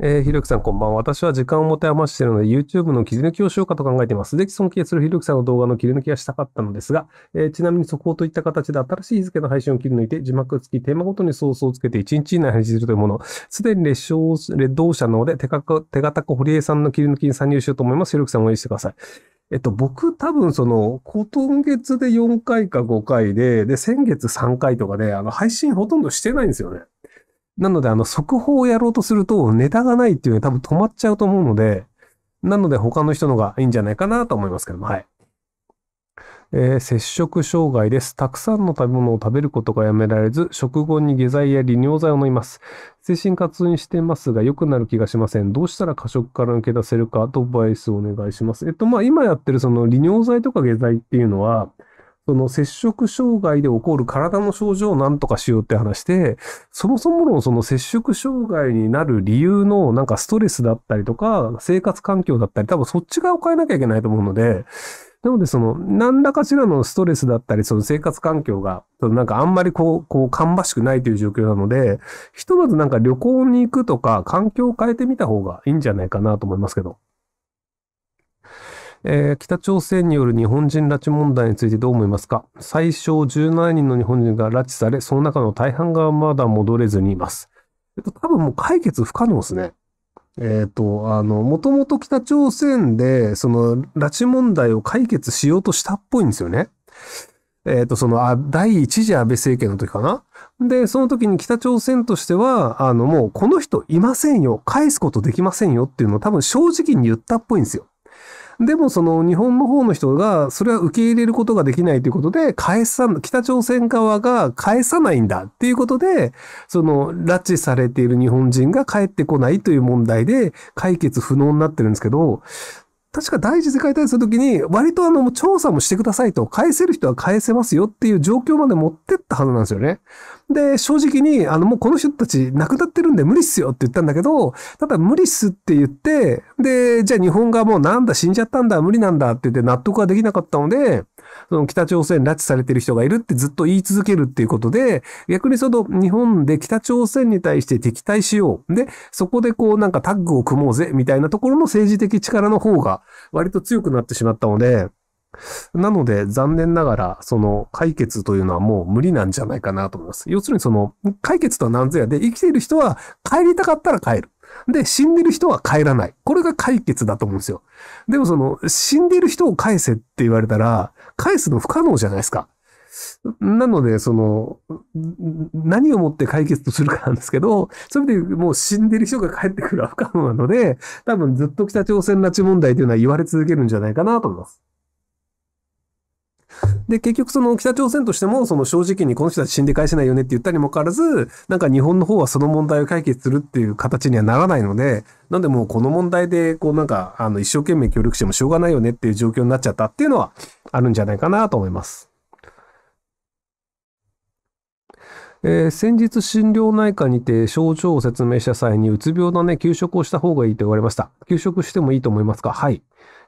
えー、ひろきさんこんばんは。私は時間を持て余しているので YouTube の切り抜きをしようかと考えています。ぜひ尊敬するひろきさんの動画の切り抜きはしたかったのですが、えー、ちなみに速報といった形で新しい日付の配信を切り抜いて字幕付きテーマごとにソースをつけて1日以内配信するというもの。すでに列車列動車なので手かか手堅く堀江さんの切り抜きに参入しようと思います。ひろきさん応援してください。えっと、僕多分その、今月で4回か5回で、で、先月3回とかで、あの、配信ほとんどしてないんですよね。なので、あの、速報をやろうとすると、ネタがないっていうのは多分止まっちゃうと思うので、なので他の人のがいいんじゃないかなと思いますけども、はい。えー、摂食障害です。たくさんの食べ物を食べることがやめられず、食後に下剤や利尿剤を飲みます。精神科通院してますが、良くなる気がしません。どうしたら過食から抜け出せるかアドバイスをお願いします。えっと、まあ、今やってるその利尿剤とか下剤っていうのは、その摂食障害で起こる体の症状を何とかしようって話で、そもそものその摂食障害になる理由のなんかストレスだったりとか、生活環境だったり、多分そっち側を変えなきゃいけないと思うので、なので、その、何らかしらのストレスだったり、その生活環境が、そのなんかあんまりこう、こう、芳しくないという状況なので、ひとまずなんか旅行に行くとか、環境を変えてみた方がいいんじゃないかなと思いますけど。えー、北朝鮮による日本人拉致問題についてどう思いますか最小17人の日本人が拉致され、その中の大半がまだ戻れずにいます。えっと、多分もう解決不可能ですね。えっ、ー、と、あの、もともと北朝鮮で、その、拉致問題を解決しようとしたっぽいんですよね。えっ、ー、と、その、あ、第一次安倍政権の時かな。で、その時に北朝鮮としては、あの、もう、この人いませんよ。返すことできませんよっていうのを多分正直に言ったっぽいんですよ。でもその日本の方の人がそれは受け入れることができないということで、返さ、北朝鮮側が返さないんだっていうことで、その拉致されている日本人が帰ってこないという問題で解決不能になってるんですけど、確か第一次世界大戦の時に、割とあの、調査もしてくださいと、返せる人は返せますよっていう状況まで持ってったはずなんですよね。で、正直に、あの、もうこの人たち亡くなってるんで無理っすよって言ったんだけど、ただ無理っすって言って、で、じゃあ日本がもうなんだ死んじゃったんだ、無理なんだって言って納得ができなかったので、その北朝鮮拉致されてる人がいるってずっと言い続けるっていうことで、逆にその日本で北朝鮮に対して敵対しよう。で、そこでこうなんかタッグを組もうぜ、みたいなところの政治的力の方が割と強くなってしまったので、なので、残念ながら、その解決というのはもう無理なんじゃないかなと思います。要するにその、解決とは何ぞやで、生きている人は帰りたかったら帰る。で、死んでる人は帰らない。これが解決だと思うんですよ。でもその、死んでる人を返せって言われたら、返すの不可能じゃないですか。なので、その、何をもって解決とするかなんですけど、それうでもう死んでる人が帰ってくるは不可能なので、多分ずっと北朝鮮拉致問題というのは言われ続けるんじゃないかなと思います。で、結局その北朝鮮としても、その正直にこの人たち死んで返せないよねって言ったにもかかわらず、なんか日本の方はその問題を解決するっていう形にはならないので、なんでもうこの問題で、こうなんか、あの、一生懸命協力してもしょうがないよねっていう状況になっちゃったっていうのはあるんじゃないかなと思います。えー、先日心療内科にて症状を説明した際にうつ病のね、休職をした方がいいと言われました。休職してもいいと思いますかはい。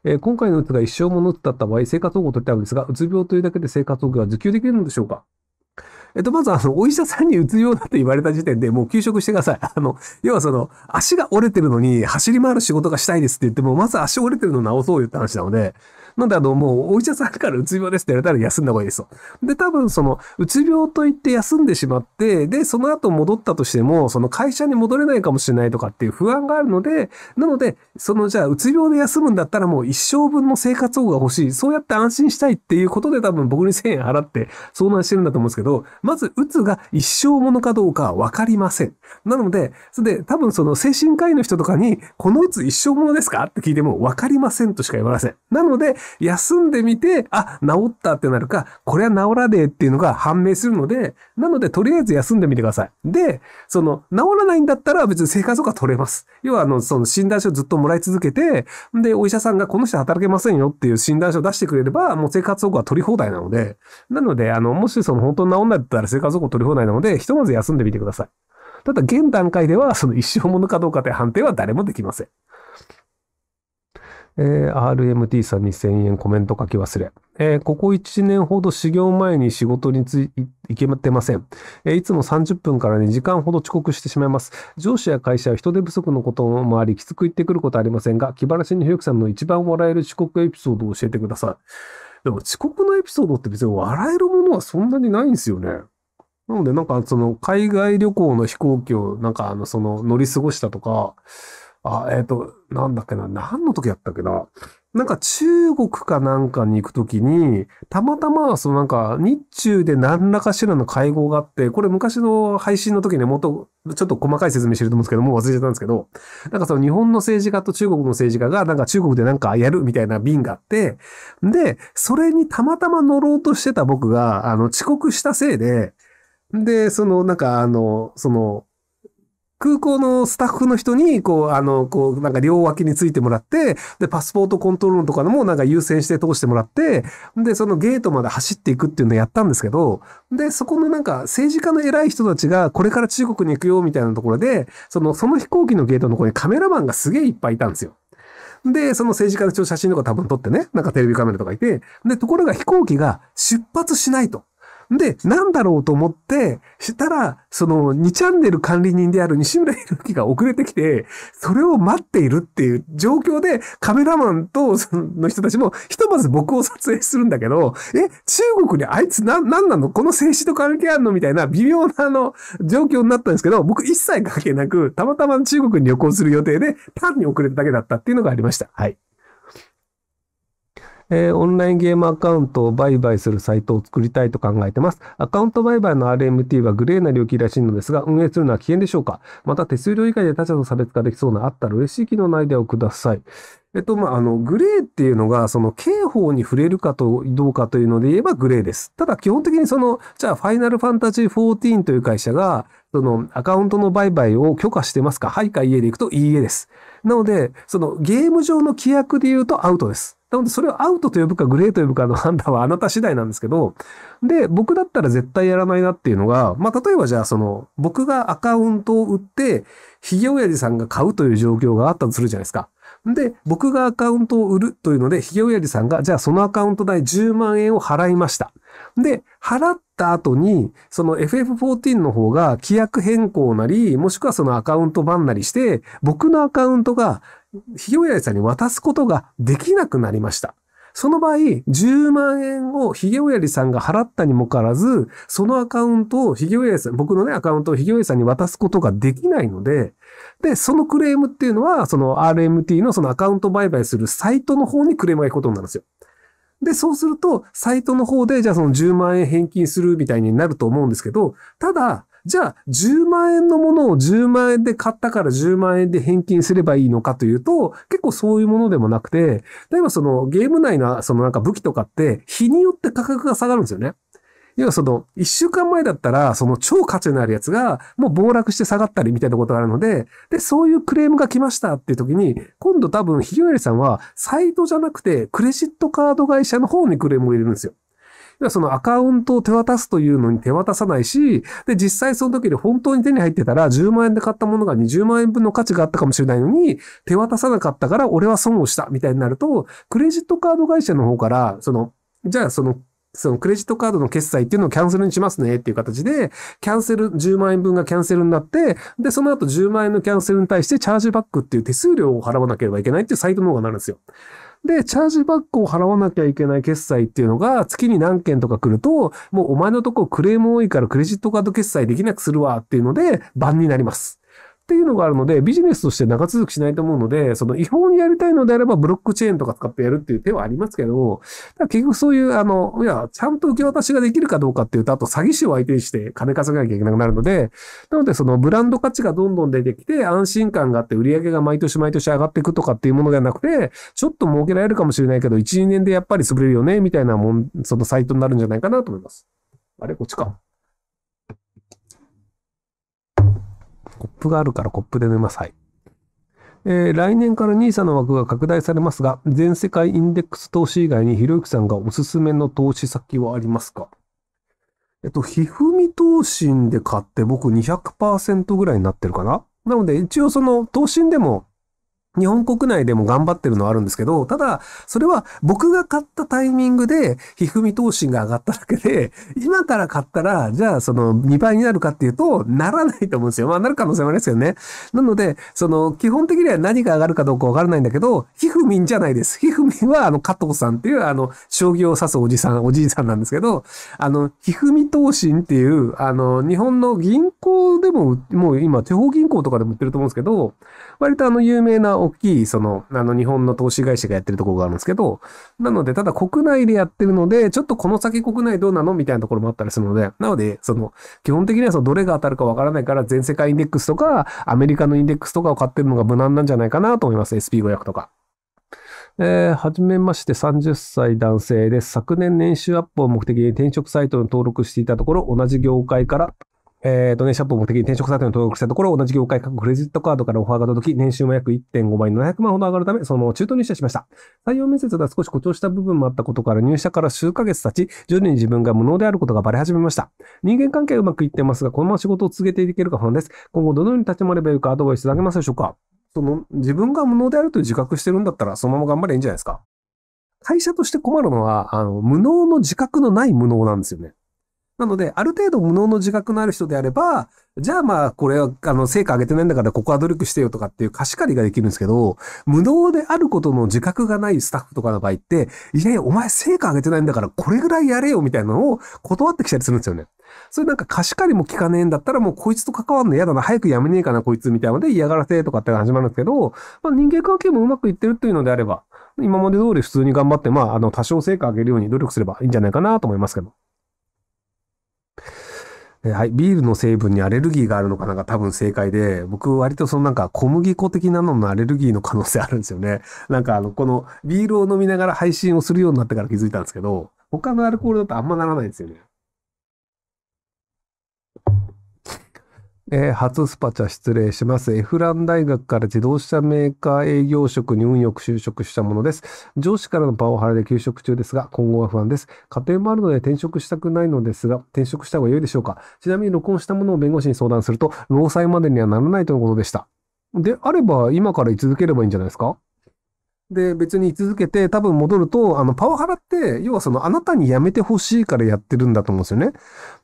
えー、今回のうつが一生ものだった場合、生活保護を取りたいのですが、うつ病というだけで生活保護が受給できるのでしょうかえっと、まず、あの、お医者さんにうつ病だと言われた時点で、もう休職してください。あの、要はその、足が折れてるのに、走り回る仕事がしたいですって言っても、まず足折れてるの治そうよって話なので、なんであの、もうお医者さんからうつ病ですって言われたら休んだ方がいいですよ。で、多分その、うつ病と言って休んでしまって、で、その後戻ったとしても、その会社に戻れないかもしれないとかっていう不安があるので、なので、そのじゃあ、うつ病で休むんだったらもう一生分の生活保護が欲しい。そうやって安心したいっていうことで多分僕に1000円払って相談してるんだと思うんですけど、まず、うつが一生ものかどうかはわかりません。なので、それで、多分その精神科医の人とかに、このうつ一生ものですかって聞いてもわかりませんとしか言わません。なので、休んでみて、あ、治ったってなるか、これは治らねえっていうのが判明するので、なので、とりあえず休んでみてください。で、その、治らないんだったら別に生活とか取れます。要は、あの、その診断書ずっともらい続けて、で、お医者さんがこの人働けませんよっていう診断書を出してくれれば、もう生活保護は取り放題なので、なので、あの、もしその本当に治んないだったら生活保護取り放題なので、ひとまず休んでみてください。ただ現段階では、その一生ものかどうかという判定は誰もできません。えー、RMT さん2000円コメント書き忘れ。えー、ここ1年ほど修行前に仕事につい行けてません、えー、いつも30分から2時間ほど遅刻してしまいます。上司や会社は人手不足のこともあり、きつく言ってくることはありませんが、気晴らしにひろきさんの一番笑える遅刻エピソードを教えてください。でも遅刻のエピソードって別に笑えるものはそんなにないんですよね。なのでなんかその海外旅行の飛行機をなんかあのその乗り過ごしたとか、あ、えっ、ー、と、なんだっけな、何の時やったっけな。なんか中国かなんかに行くときに、たまたまそのなんか日中で何らかしらの会合があって、これ昔の配信の時にもっとちょっと細かい説明してると思うんですけど、もう忘れちゃったんですけど、なんかその日本の政治家と中国の政治家がなんか中国でなんかやるみたいな瓶があって、で、それにたまたま乗ろうとしてた僕が、あの遅刻したせいで、で、そのなんかあの、その、空港のスタッフの人に、こう、あの、こう、なんか両脇についてもらって、で、パスポートコントロールとかのもなんか優先して通してもらって、で、そのゲートまで走っていくっていうのをやったんですけど、で、そこのなんか政治家の偉い人たちがこれから中国に行くよみたいなところで、その、その飛行機のゲートのところにカメラマンがすげえいっぱいいたんですよ。で、その政治家の人の写真とか多分撮ってね、なんかテレビカメラとかいて、で、ところが飛行機が出発しないと。で、なんだろうと思って、したら、その2チャンネル管理人である西村博之が遅れてきて、それを待っているっていう状況で、カメラマンとその人たちも、ひとまず僕を撮影するんだけど、え、中国にあいつな、なんなのこの静止と関係あるのみたいな微妙なあの、状況になったんですけど、僕一切関係なく、たまたま中国に旅行する予定で、単に遅れただけだったっていうのがありました。はい。えー、オンラインゲームアカウントを売買するサイトを作りたいと考えてます。アカウント売買の RMT はグレーな領域らしいのですが、運営するのは危険でしょうかまた手数料以外で他社と差別化できそうなあったら嬉しい機能のアイデアをください。えっと、まあ、あの、グレーっていうのが、その刑法に触れるかと、どうかというので言えばグレーです。ただ基本的にその、じゃあ、ファイナルファンタジー14という会社が、その、アカウントの売買を許可してますかはいか家で行くといいえです。なので、その、ゲーム上の規約で言うとアウトです。なので、それをアウトと呼ぶかグレーと呼ぶかの判断はあなた次第なんですけど、で、僕だったら絶対やらないなっていうのが、まあ、例えばじゃあ、その、僕がアカウントを売って、ひげおやじさんが買うという状況があったとするじゃないですか。で、僕がアカウントを売るというので、ひげおやじさんが、じゃあそのアカウント代10万円を払いました。で、払った後に、その FF14 の方が規約変更なり、もしくはそのアカウント版なりして、僕のアカウントが、ひげおやじさんに渡すことができなくなりました。その場合、10万円をひげおやじさんが払ったにもかかわらず、そのアカウントをひげおやじさん、僕のね、アカウントをひげおやじさんに渡すことができないので、で、そのクレームっていうのは、その RMT のそのアカウント売買するサイトの方にクレームが行くことになるんですよ。で、そうすると、サイトの方で、じゃあその10万円返金するみたいになると思うんですけど、ただ、じゃあ10万円のものを10万円で買ったから10万円で返金すればいいのかというと、結構そういうものでもなくて、例えばそのゲーム内のそのなんか武器とかって日によって価格が下がるんですよね。要はその、一週間前だったら、その超価値のあるやつが、もう暴落して下がったりみたいなことがあるので、で、そういうクレームが来ましたっていう時に、今度多分、ひよりさんは、サイトじゃなくて、クレジットカード会社の方にクレームを入れるんですよ。要はそのアカウントを手渡すというのに手渡さないし、で、実際その時に本当に手に入ってたら、10万円で買ったものが20万円分の価値があったかもしれないのに、手渡さなかったから俺は損をしたみたいになると、クレジットカード会社の方から、その、じゃあそのそのクレジットカードの決済っていうのをキャンセルにしますねっていう形で、キャンセル、10万円分がキャンセルになって、で、その後10万円のキャンセルに対してチャージバックっていう手数料を払わなければいけないっていうサイトの方がなるんですよ。で、チャージバックを払わなきゃいけない決済っていうのが、月に何件とか来ると、もうお前のとこクレーム多いからクレジットカード決済できなくするわっていうので、番になります。っていうのがあるので、ビジネスとして長続きしないと思うので、その違法にやりたいのであれば、ブロックチェーンとか使ってやるっていう手はありますけど、結局そういう、あの、いや、ちゃんと受け渡しができるかどうかっていうと、あと詐欺師を相手にして金稼がなきゃいけなくなるので、なのでそのブランド価値がどんどん出てきて、安心感があって、売り上げが毎年毎年上がっていくとかっていうものではなくて、ちょっと儲けられるかもしれないけど、1、2年でやっぱり潰れるよね、みたいなもん、そのサイトになるんじゃないかなと思います。あれ、こっちか。コップがあるからコップで飲みなさい。えー、来年から NISA の枠が拡大されますが、全世界インデックス投資以外にひろゆきさんがおすすめの投資先はありますかえっと、ひふみ投信で買って僕200%ぐらいになってるかななので一応その投信でも日本国内でも頑張ってるのはあるんですけど、ただ、それは僕が買ったタイミングで、ひふみ投資が上がっただけで、今から買ったら、じゃあその2倍になるかっていうと、ならないと思うんですよ。まあなる可能性もありますよね。なので、その基本的には何が上がるかどうかわからないんだけど、ひふみんじゃないです。ひふみんはあの加藤さんっていうあの、将棋を指すおじさん、おじいさんなんですけど、あの、ひふみ投資っていう、あの、日本の銀行でも、もう今地方銀行とかでも売ってると思うんですけど、割とあの有名な大きい、その、あの、日本の投資会社がやってるところがあるんですけど、なので、ただ国内でやってるので、ちょっとこの先国内どうなのみたいなところもあったりするので、なので、その、基本的にはその、どれが当たるかわからないから、全世界インデックスとか、アメリカのインデックスとかを買ってるのが無難なんじゃないかなと思います。SP500 とか。えー、はじめまして30歳男性です。昨年年収アップを目的に転職サイトに登録していたところ、同じ業界からえっ、ー、とね、シャープも目的に転職サイトに登録したところ、同じ業界各クレジットカードからオファーが届き、年収も約1.5倍700万ほど上がるため、そのまま中途入社しました。採用面接では少し誇張した部分もあったことから、入社から数ヶ月経ち、徐々に自分が無能であることがバレ始めました。人間関係はうまくいってますが、このまま仕事を続けていけるか不安です。今後どのように立ち回ればよいかアドバイスいただけますでしょうかその、自分が無能であるという自覚してるんだったら、そのまま頑張ればいいんじゃないですか会社として困るのは、あの、無能の自覚のない無能なんですよね。なので、ある程度無能の自覚のある人であれば、じゃあまあ、これは、あの、成果上げてないんだから、ここは努力してよとかっていう貸し借りができるんですけど、無能であることの自覚がないスタッフとかの場合って、いやいや、お前成果上げてないんだから、これぐらいやれよみたいなのを断ってきたりするんですよね。それなんか貸し借りも聞かねえんだったら、もうこいつと関わるの嫌だな、早くやめねえかな、こいつみたいなので嫌がらせとかって始まるんですけど、まあ、人間関係もうまくいってるというのであれば、今まで通り普通に頑張って、まあ、あの、多少成果上げるように努力すればいいんじゃないかなと思いますけど。えはい。ビールの成分にアレルギーがあるのかながか多分正解で、僕割とそのなんか小麦粉的なののアレルギーの可能性あるんですよね。なんかあの、このビールを飲みながら配信をするようになってから気づいたんですけど、他のアルコールだとあんまならないんですよね。えー、初スパチャ失礼します。エフラン大学から自動車メーカー営業職に運よく就職したものです。上司からのパワハラで休職中ですが、今後は不安です。家庭もあるので転職したくないのですが、転職した方が良いでしょうかちなみに録音したものを弁護士に相談すると、労災までにはならないとのことでした。であれば、今から居続ければいいんじゃないですかで、別に居続けて、多分戻ると、あの、パワハラって、要はその、あなたに辞めてほしいからやってるんだと思うんですよね。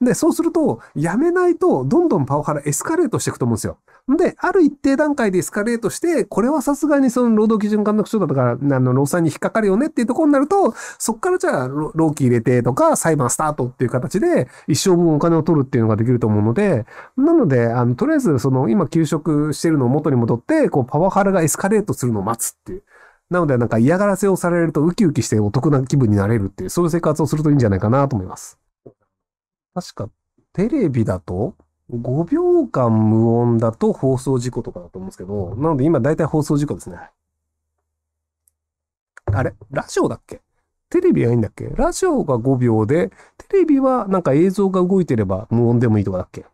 で、そうすると、辞めないと、どんどんパワハラエスカレートしていくと思うんですよ。で、ある一定段階でエスカレートして、これはさすがにその、労働基準監督署だとか、あの、労災に引っかかるよねっていうところになると、そっからじゃあ、労基入れてとか、裁判スタートっていう形で、一生分お金を取るっていうのができると思うので、なので、あの、とりあえず、その、今休職してるのを元に戻って、こう、パワハラがエスカレートするのを待つっていう。なのでなんか嫌がらせをされるとウキウキしてお得な気分になれるっていう、そういう生活をするといいんじゃないかなと思います。確か、テレビだと、5秒間無音だと放送事故とかだと思うんですけど、なので今大体放送事故ですね。あれラジオだっけテレビはいいんだっけラジオが5秒で、テレビはなんか映像が動いてれば無音でもいいとかだっけ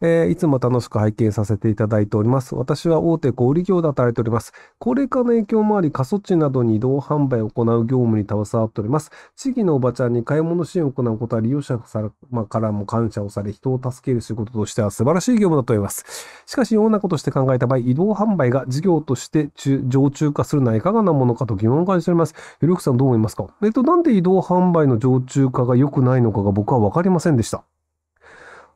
えー、いつも楽しく拝見させていただいております。私は大手小売業で働いております。高齢化の影響もあり、過疎地などに移動販売を行う業務に携わっております。地域のおばちゃんに買い物支援を行うことは利用者からも感謝をされ、人を助ける仕事としては素晴らしい業務だと思います。しかし、ようなことして考えた場合、移動販売が事業として常駐化するのはいかがなものかと疑問を感じております。ひろゆきさんどう思いますかえっと、なんで移動販売の常駐化が良くないのかが僕は分かりませんでした。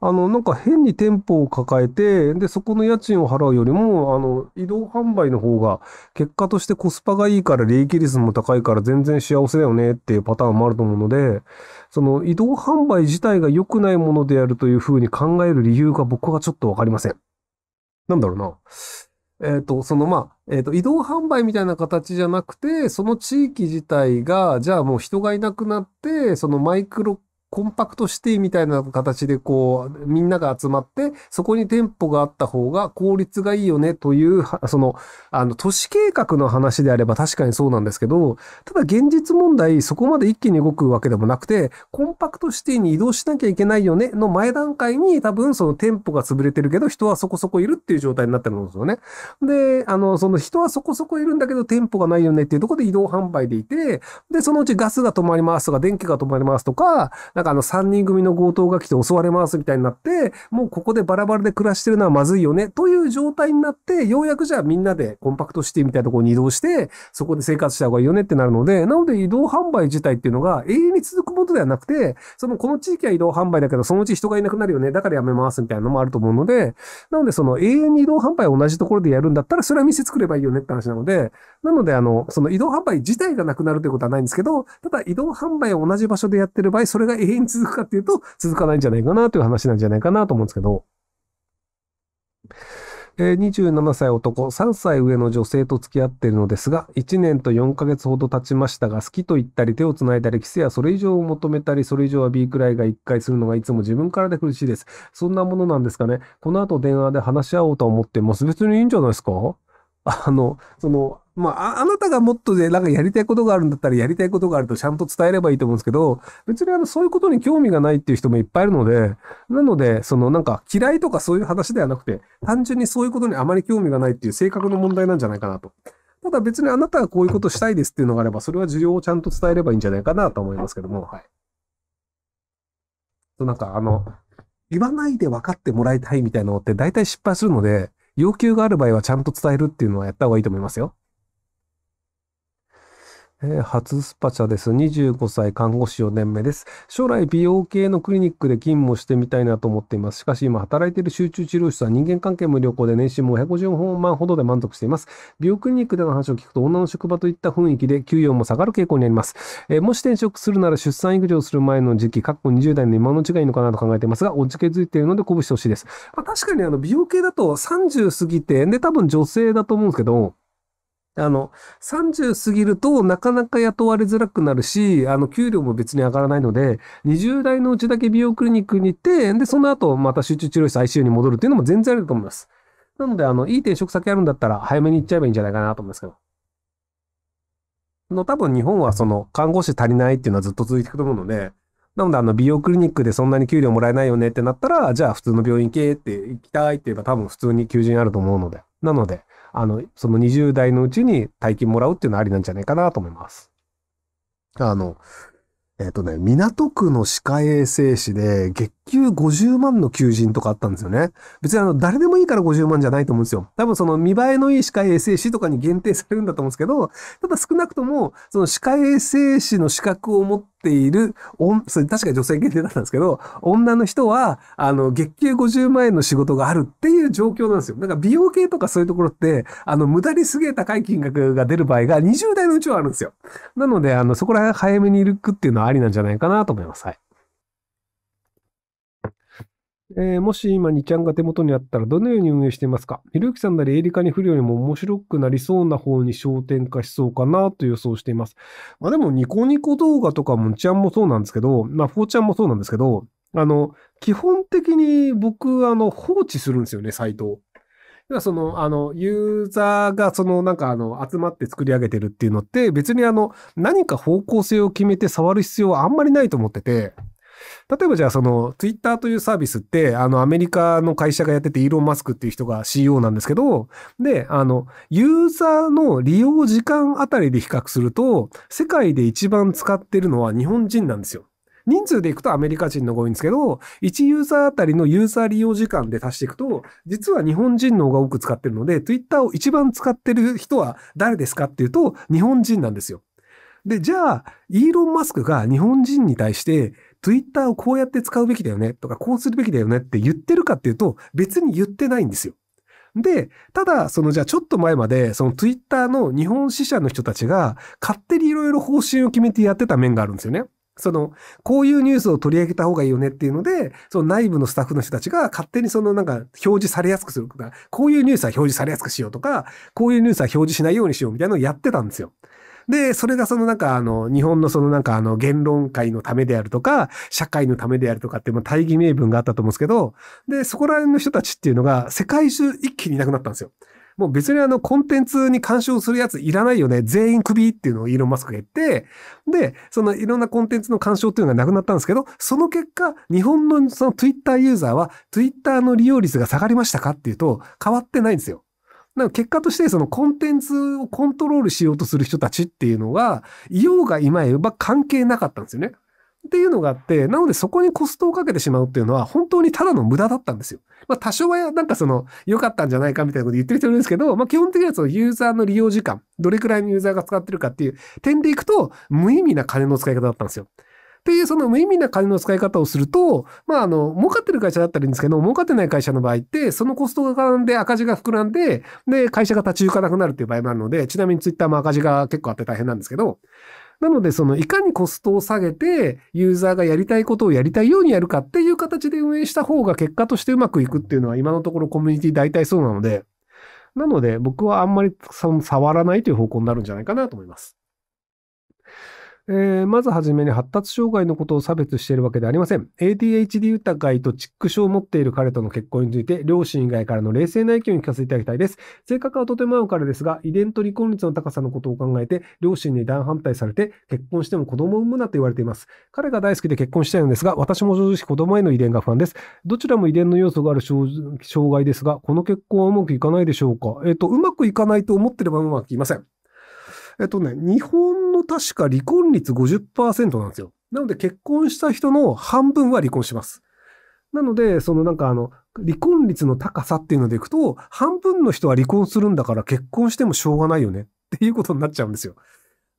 あの、なんか変に店舗を抱えて、で、そこの家賃を払うよりも、あの、移動販売の方が、結果としてコスパがいいから利益率も高いから全然幸せだよねっていうパターンもあると思うので、その移動販売自体が良くないものであるというふうに考える理由が僕はちょっとわかりません。なんだろうな。えっ、と、そのまあ、えっ、ー、と、移動販売みたいな形じゃなくて、その地域自体が、じゃあもう人がいなくなって、そのマイクロコンパクトシティみたいな形でこう、みんなが集まって、そこに店舗があった方が効率がいいよねという、その、あの、都市計画の話であれば確かにそうなんですけど、ただ現実問題、そこまで一気に動くわけでもなくて、コンパクトシティに移動しなきゃいけないよねの前段階に多分その店舗が潰れてるけど、人はそこそこいるっていう状態になってるんですよね。で、あの、その人はそこそこいるんだけど、店舗がないよねっていうところで移動販売でいて、で、そのうちガスが止まりますとか、電気が止まりますとか、なんかあの3人組の強盗が来て襲われますみたいになって、もうここでバラバラで暮らしてるのはまずいよね、という状態になって、ようやくじゃあみんなでコンパクトシティみたいなところに移動して、そこで生活した方がいいよねってなるので、なので移動販売自体っていうのが永遠に続くことではなくて、そのこの地域は移動販売だけど、そのうち人がいなくなるよね、だからやめますみたいなのもあると思うので、なのでその永遠に移動販売を同じところでやるんだったら、それは店作ればいいよねって話なので、なのであの、その移動販売自体がなくなるということはないんですけど、ただ移動販売を同じ場所でやってる場合、それが永永遠に続くかっていうと、続かないんじゃないかなという話なんじゃないかなと思うんですけど、え27歳男、3歳上の女性と付き合っているのですが、1年と4ヶ月ほど経ちましたが、好きと言ったり手を繋いだり、キスやそれ以上を求めたり、それ以上は B くらいが1回するのがいつも自分からで苦しいです。そんなものなんですかね。この後電話で話し合おうと思ってます。別にいいんじゃないですかあの、その、まあ、あなたがもっとで、なんかやりたいことがあるんだったら、やりたいことがあるとちゃんと伝えればいいと思うんですけど、別にあの、そういうことに興味がないっていう人もいっぱいいるので、なので、そのなんか嫌いとかそういう話ではなくて、単純にそういうことにあまり興味がないっていう性格の問題なんじゃないかなと。ただ別にあなたがこういうことしたいですっていうのがあれば、それは需要をちゃんと伝えればいいんじゃないかなと思いますけども、はい。なんかあの、言わないで分かってもらいたいみたいなのって大体失敗するので、要求がある場合はちゃんと伝えるっていうのはやった方がいいと思いますよ。えー、初スパチャです。25歳、看護師4年目です。将来美容系のクリニックで勤務してみたいなと思っています。しかし今働いている集中治療室は人間関係も良好で年収も150万ほどで満足しています。美容クリニックでの話を聞くと女の職場といった雰囲気で給与も下がる傾向にあります。えー、もし転職するなら出産育児をする前の時期、過去20代の今のうちがいいのかなと考えていますが、落ちけづいているので鼓舞してほしいです。まあ、確かにあの美容系だと30過ぎて、で多分女性だと思うんですけど、あの、30過ぎるとなかなか雇われづらくなるし、あの、給料も別に上がらないので、20代のうちだけ美容クリニックに行って、で、その後また集中治療室 ICU に戻るっていうのも全然あると思います。なので、あの、いい転職先あるんだったら早めに行っちゃえばいいんじゃないかなと思いますけど。の、多分日本はその、看護師足りないっていうのはずっと続いていくと思うので、なので、あの、美容クリニックでそんなに給料もらえないよねってなったら、じゃあ普通の病院行けって行きたいって言えば多分普通に求人あると思うので。なので、あの、その20代のうちに大金もらうっていうのはありなんじゃないかなと思います。あの、えっ、ー、とね、港区の歯科衛生士で月級50万の求人とかあったんですよね。別にあの、誰でもいいから50万じゃないと思うんですよ。多分その見栄えのいい歯科衛生士とかに限定されるんだと思うんですけど、ただ少なくとも、その歯科衛生士の資格を持っている、それ確か女性限定だったんですけど、女の人は、あの、月給50万円の仕事があるっていう状況なんですよ。なんか美容系とかそういうところって、あの、無駄にすげえ高い金額が出る場合が20代のうちはあるんですよ。なので、あの、そこら辺早めにいるくっていうのはありなんじゃないかなと思います。はい。えー、もし今2ちゃんが手元にあったらどのように運営していますかひろゆきさんなりエリカに振るよりも面白くなりそうな方に焦点化しそうかなと予想しています。まあでもニコニコ動画とかもちゃんもそうなんですけど、まあフォーちゃんもそうなんですけど、あの、基本的に僕、あの、放置するんですよね、サイトを。その、あの、ユーザーが、その、なんか、あの、集まって作り上げてるっていうのって、別にあの、何か方向性を決めて触る必要はあんまりないと思ってて、例えばじゃあその Twitter というサービスって、あのアメリカの会社がやっててイーロン・マスクっていう人が CEO なんですけど、で、あの、ユーザーの利用時間あたりで比較すると、世界で一番使ってるのは日本人なんですよ。人数でいくとアメリカ人の方が多いんですけど、1ユーザーあたりのユーザー利用時間で足していくと、実は日本人の方が多く使ってるので、Twitter を一番使ってる人は誰ですかっていうと、日本人なんですよ。で、じゃあ、イーロン・マスクが日本人に対して Twitter をこうやって使うべきだよねとか、こうするべきだよねって言ってるかっていうと、別に言ってないんですよ。で、ただ、そのじゃあちょっと前まで、その Twitter の日本支社の人たちが、勝手にいろいろ方針を決めてやってた面があるんですよね。その、こういうニュースを取り上げた方がいいよねっていうので、その内部のスタッフの人たちが勝手にそのなんか表示されやすくするとか、こういうニュースは表示されやすくしようとか、こういうニュースは表示しないようにしようみたいなのをやってたんですよ。で、それがそのなんかあの、日本のそのなんかあの、言論界のためであるとか、社会のためであるとかって、まあ、大義名分があったと思うんですけど、で、そこら辺の人たちっていうのが、世界中一気にいなくなったんですよ。もう別にあのコンテンツに干渉するやついらないよね。全員クビっていうのをイーロン・マスクが言って、で、そのいろんなコンテンツの干渉っていうのがなくなったんですけど、その結果、日本のその Twitter ユーザーは Twitter の利用率が下がりましたかっていうと、変わってないんですよ。なんか結果としてそのコンテンツをコントロールしようとする人たちっていうのは、いようがいまいば関係なかったんですよね。っていうのがあって、なのでそこにコストをかけてしまうっていうのは本当にただの無駄だったんですよ。まあ多少はなんかその良かったんじゃないかみたいなこと言ってる人いるんですけど、まあ基本的にはそのユーザーの利用時間、どれくらいのユーザーが使ってるかっていう点でいくと無意味な金の使い方だったんですよ。っていうその無意味な金の使い方をすると、まああの、儲かってる会社だったらいいんですけど、儲かってない会社の場合って、そのコストが絡んで赤字が膨らんで、で、会社が立ち行かなくなるっていう場合もあるので、ちなみにツイッターも赤字が結構あって大変なんですけど、なので、その、いかにコストを下げて、ユーザーがやりたいことをやりたいようにやるかっていう形で運営した方が結果としてうまくいくっていうのは、今のところコミュニティ大体そうなので、なので、僕はあんまり触らないという方向になるんじゃないかなと思います。えー、まずはじめに発達障害のことを差別しているわけではありません。ADHD 疑いとチック症を持っている彼との結婚について、両親以外からの冷静な意見を聞かせていただきたいです。性格はとても合うからですが、遺伝と離婚率の高さのことを考えて、両親に断反対されて、結婚しても子供を産むなと言われています。彼が大好きで結婚したいのですが、私も正直子供への遺伝が不安です。どちらも遺伝の要素がある障害ですが、この結婚はうまくいかないでしょうか。えっ、ー、と、うまくいかないと思ってればうまくいません。えっ、ー、とね、日本確か離婚率50%なんですよ。なので結婚した人の半分は離婚します。なので、そのなんかあの、離婚率の高さっていうのでいくと、半分の人は離婚するんだから結婚してもしょうがないよねっていうことになっちゃうんですよ。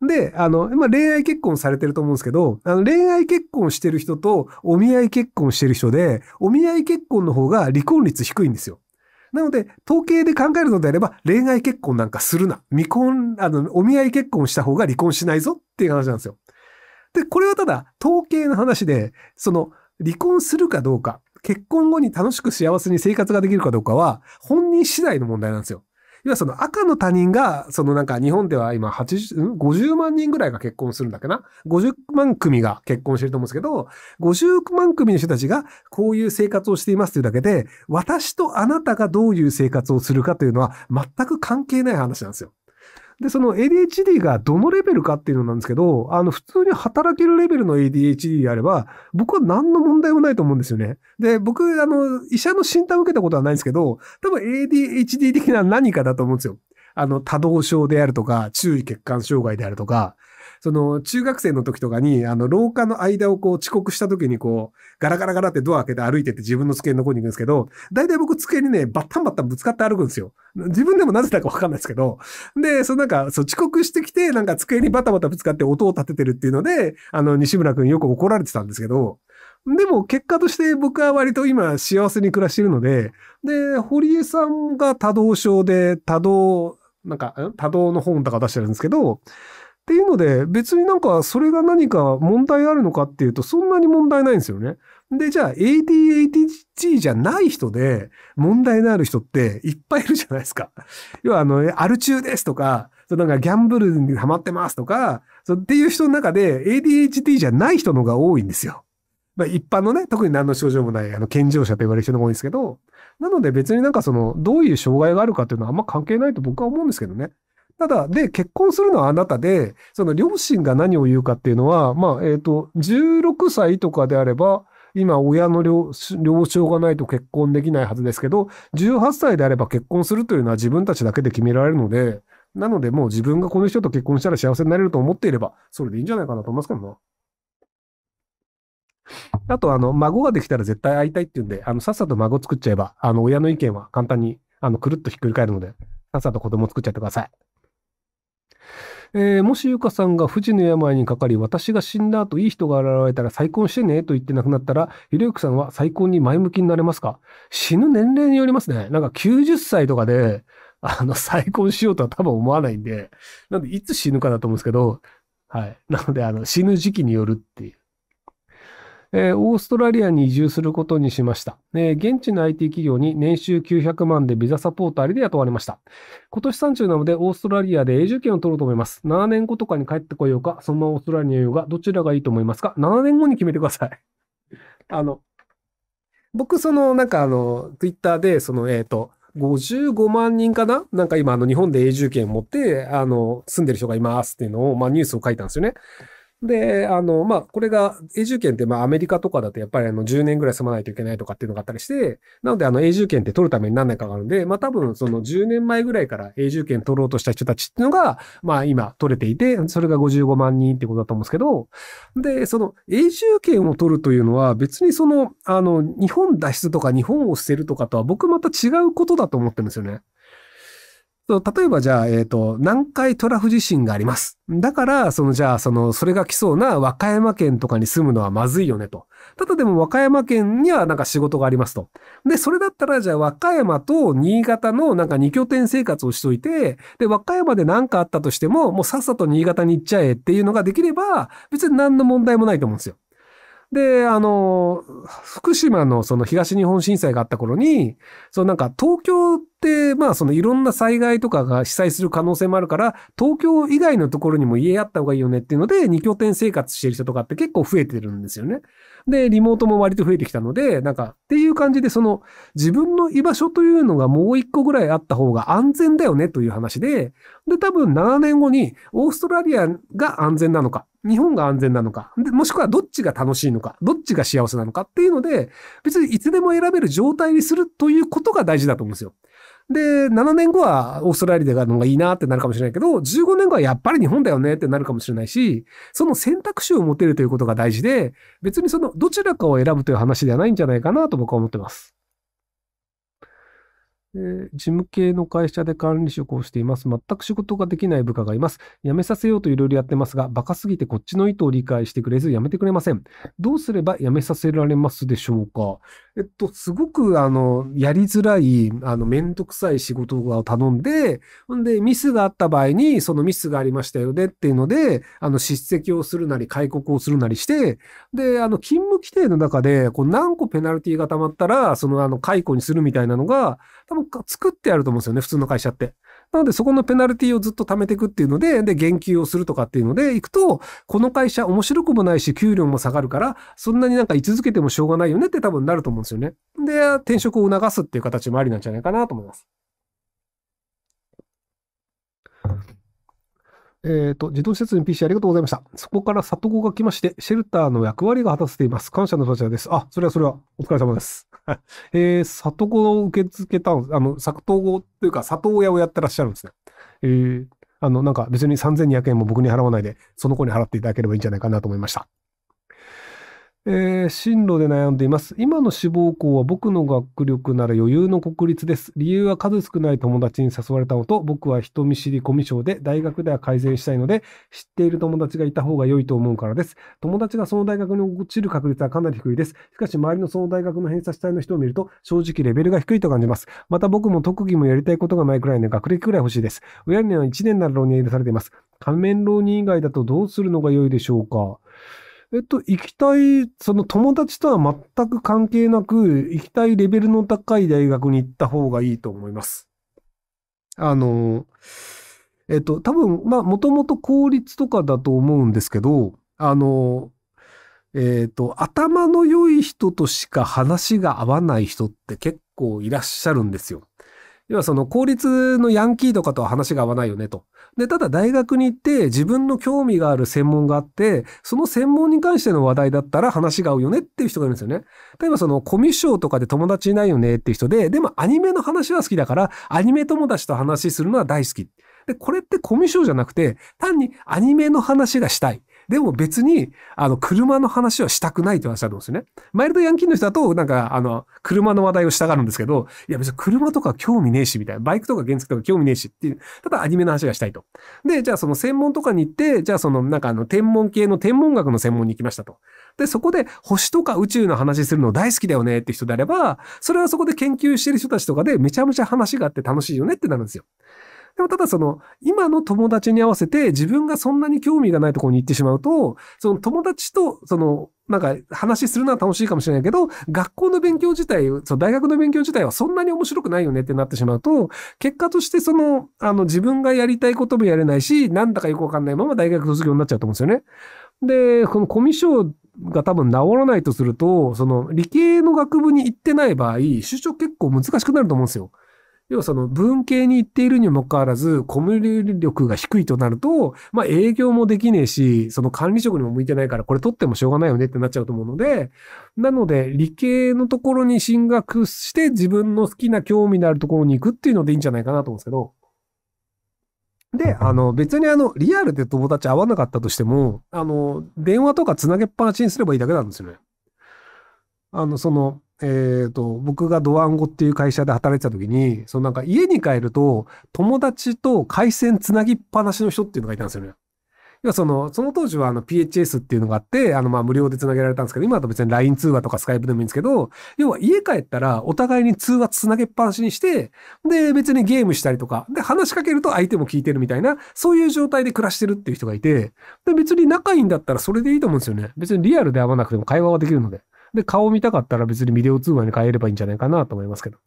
で、あの、まあ、恋愛結婚されてると思うんですけど、あの恋愛結婚してる人とお見合い結婚してる人で、お見合い結婚の方が離婚率低いんですよ。なので、統計で考えるのであれば、恋愛結婚なんかするな。未婚、あの、お見合い結婚した方が離婚しないぞっていう話なんですよ。で、これはただ、統計の話で、その、離婚するかどうか、結婚後に楽しく幸せに生活ができるかどうかは、本人次第の問題なんですよ。要はその赤の他人が、そのなんか日本では今80、50万人ぐらいが結婚するんだっけな ?50 万組が結婚してると思うんですけど、50万組の人たちがこういう生活をしていますというだけで、私とあなたがどういう生活をするかというのは全く関係ない話なんですよ。で、その ADHD がどのレベルかっていうのなんですけど、あの、普通に働けるレベルの ADHD であれば、僕は何の問題もないと思うんですよね。で、僕、あの、医者の診断を受けたことはないんですけど、多分 ADHD 的な何かだと思うんですよ。あの、多動症であるとか、注意欠陥障害であるとか、その、中学生の時とかに、あの、廊下の間をこう、遅刻した時にこう、ガラガラガラってドア開けて歩いてって自分の机の方に行くんですけど、大体僕机にね、バッタンバッタンぶつかって歩くんですよ。自分でもなぜだかわかんないですけど。で、そのなんか、そう、遅刻してきて、なんか机にバタバタぶつかって音を立ててるっていうので、あの、西村くんよく怒られてたんですけど、でも結果として僕は割と今幸せに暮らしてるので、で、堀江さんが多動症で多動、なんか、多動の本とか出してるんですけど、っていうので、別になんかそれが何か問題あるのかっていうと、そんなに問題ないんですよね。で、じゃあ ADHD じゃない人で問題のある人っていっぱいいるじゃないですか。要はあの、アル中ですとか、そなんかギャンブルにハマってますとか、そっていう人の中で ADHD じゃない人のが多いんですよ。まあ一般のね、特に何の症状もない、あの、健常者と言われる人のが多いんですけど、なので別になんかその、どういう障害があるかっていうのはあんま関係ないと僕は思うんですけどね。ただ、で、結婚するのはあなたで、その両親が何を言うかっていうのは、まあ、えっ、ー、と、16歳とかであれば、今、親の了承がないと結婚できないはずですけど、18歳であれば結婚するというのは自分たちだけで決められるので、なのでもう自分がこの人と結婚したら幸せになれると思っていれば、それでいいんじゃないかなと思いますけどな。あと、あの、孫ができたら絶対会いたいっていうんで、あの、さっさと孫作っちゃえば、あの、親の意見は簡単に、あの、くるっとひっくり返るので、さっさと子供作っちゃってください。えー、もしゆかさんが不治の病にかかり、私が死んだ後いい人が現れたら再婚してねと言って亡くなったら、ひろゆきさんは再婚に前向きになれますか死ぬ年齢によりますね。なんか90歳とかで、あの、再婚しようとは多分思わないんで、なんでいつ死ぬかだと思うんですけど、はい。なので、あの、死ぬ時期によるっていう。えー、オーストラリアに移住することにしました。えー、現地の IT 企業に年収900万でビザサポーターありで雇われました。今年3中なので、オーストラリアで永住権を取ろうと思います。7年後とかに帰ってこようか、そのままオーストラリアにいようが、どちらがいいと思いますか ?7 年後に決めてください。あの、僕、その、なんかあの、ツイッターで、その、えっ、ー、と、55万人かななんか今、あの、日本で永住権を持って、あの、住んでる人がいますっていうのを、まあ、ニュースを書いたんですよね。で、あの、まあ、これが、永住権って、まあ、アメリカとかだと、やっぱりあの、10年ぐらい住まないといけないとかっていうのがあったりして、なので、あの、永住権って取るために何年かがあるんで、まあ、多分、その10年前ぐらいから永住権取ろうとした人たちっていうのが、まあ、今、取れていて、それが55万人ってことだと思うんですけど、で、その、永住権を取るというのは、別にその、あの、日本脱出とか日本を捨てるとかとは、僕また違うことだと思ってるんですよね。例えばじゃあ、えっ、ー、と、南海トラフ地震があります。だから、そのじゃあ、その、それが来そうな和歌山県とかに住むのはまずいよねと。ただでも和歌山県にはなんか仕事がありますと。で、それだったらじゃあ和歌山と新潟のなんか2拠点生活をしといて、で、和歌山で何かあったとしても、もうさっさと新潟に行っちゃえっていうのができれば、別に何の問題もないと思うんですよ。で、あの、福島のその東日本震災があった頃に、そのなんか東京、まあそのいろんな災害とかが被災する可能性もあるから、東京以外のところにも家あった方がいいよねっていうので、2拠点生活してる人とかって結構増えてるんですよね。で、リモートも割と増えてきたので、なんかっていう感じで、その自分の居場所というのがもう一個ぐらいあった方が安全だよねという話で、で、多分7年後にオーストラリアが安全なのか、日本が安全なのか、で、もしくはどっちが楽しいのか、どっちが幸せなのかっていうので、別にいつでも選べる状態にするということが大事だと思うんですよ。で、7年後はオーストラリアのがいいなってなるかもしれないけど、15年後はやっぱり日本だよねってなるかもしれないし、その選択肢を持てるということが大事で、別にそのどちらかを選ぶという話ではないんじゃないかなと僕は思ってます。事務系の会社で管理職をしています。全く仕事ができない部下がいます。辞めさせようといろいろやってますが、バカすぎてこっちの意図を理解してくれず辞めてくれません。どうすれば辞めさせられますでしょうかえっと、すごく、あの、やりづらい、あの、めんどくさい仕事を頼んで、んで、ミスがあった場合に、そのミスがありましたよねっていうので、あの、叱責をするなり、解雇をするなりして、で、あの、勤務規定の中で、こう、何個ペナルティが溜まったら、その、あの、解雇にするみたいなのが、多分作ってあると思うんですよね、普通の会社って。なので、そこのペナルティをずっと貯めていくっていうので、で、言及をするとかっていうので、行くと、この会社面白くもないし、給料も下がるから、そんなになんか居続けてもしょうがないよねって多分なると思うんですよね。で、転職を促すっていう形もありなんじゃないかなと思います。えっ、ー、と、自動施設に PC ありがとうございました。そこから里子が来まして、シェルターの役割が果たせています。感謝の立ちらです。あ、それはそれは、お疲れ様です。えー、里子を受け付けたあの、里子というか、里親をやってらっしゃるんですね。えー、あの、なんか別に3200円も僕に払わないで、その子に払っていただければいいんじゃないかなと思いました。えー、進路で悩んでいます。今の志望校は僕の学力なら余裕の国立です。理由は数少ない友達に誘われたのと、僕は人見知りコミュ障で大学では改善したいので、知っている友達がいた方が良いと思うからです。友達がその大学に落ちる確率はかなり低いです。しかし周りのその大学の偏差値体の人を見ると、正直レベルが低いと感じます。また僕も特技もやりたいことがないくらいの学歴くらい欲しいです。親には1年なら浪人されています。仮面浪人以外だとどうするのが良いでしょうかえっと、行きたい、その友達とは全く関係なく、行きたいレベルの高い大学に行った方がいいと思います。あの、えっと、多分、まあ、もともと公立とかだと思うんですけど、あの、えっ、と、頭の良い人としか話が合わない人って結構いらっしゃるんですよ。要はその公立のヤンキーとかとは話が合わないよねと。で、ただ大学に行って自分の興味がある専門があって、その専門に関しての話題だったら話が合うよねっていう人がいるんですよね。例えばそのコミュ障とかで友達いないよねっていう人で、でもアニメの話は好きだから、アニメ友達と話するのは大好き。で、これってコミュ障じゃなくて、単にアニメの話がしたい。でも別に、あの、車の話はしたくないって話だと思うんですよね。マイルドヤンキーの人だと、なんか、あの、車の話題をしたがるんですけど、いや別に車とか興味ねえし、みたいな。バイクとか原付とか興味ねえしっていう。ただアニメの話がしたいと。で、じゃあその専門とかに行って、じゃあその、なんかあの、天文系の天文学の専門に行きましたと。で、そこで星とか宇宙の話するの大好きだよねって人であれば、それはそこで研究してる人たちとかでめちゃめちゃ話があって楽しいよねってなるんですよ。でもただその、今の友達に合わせて自分がそんなに興味がないところに行ってしまうと、その友達と、その、なんか話するのは楽しいかもしれないけど、学校の勉強自体、その大学の勉強自体はそんなに面白くないよねってなってしまうと、結果としてその、あの自分がやりたいこともやれないし、なんだかよくわかんないまま大学卒業になっちゃうと思うんですよね。で、このコミュ障が多分治らないとすると、その理系の学部に行ってない場合、就職結構難しくなると思うんですよ。要はその文系に行っているにもかかわらず、コミュニ力が低いとなると、まあ営業もできねえし、その管理職にも向いてないから、これ取ってもしょうがないよねってなっちゃうと思うので、なので理系のところに進学して自分の好きな興味のあるところに行くっていうのでいいんじゃないかなと思うんですけど、で、あの、別にあの、リアルで友達会わなかったとしても、あの、電話とかつなげっぱなしにすればいいだけなんですよね。あの、その、えっ、ー、と、僕がドワンゴっていう会社で働いてた時に、そのなんか家に帰ると、友達と回線つなぎっぱなしの人っていうのがいたんですよね。要はその、その当時はあの PHS っていうのがあって、あのまあ無料で繋げられたんですけど、今だと別に LINE 通話とか Skype でもいいんですけど、要は家帰ったらお互いに通話繋げっぱなしにして、で別にゲームしたりとか、で話しかけると相手も聞いてるみたいな、そういう状態で暮らしてるっていう人がいて、で別に仲いいんだったらそれでいいと思うんですよね。別にリアルで会わなくても会話はできるので。で、顔見たかったら別にビデオ通話に変えればいいんじゃないかなと思いますけど。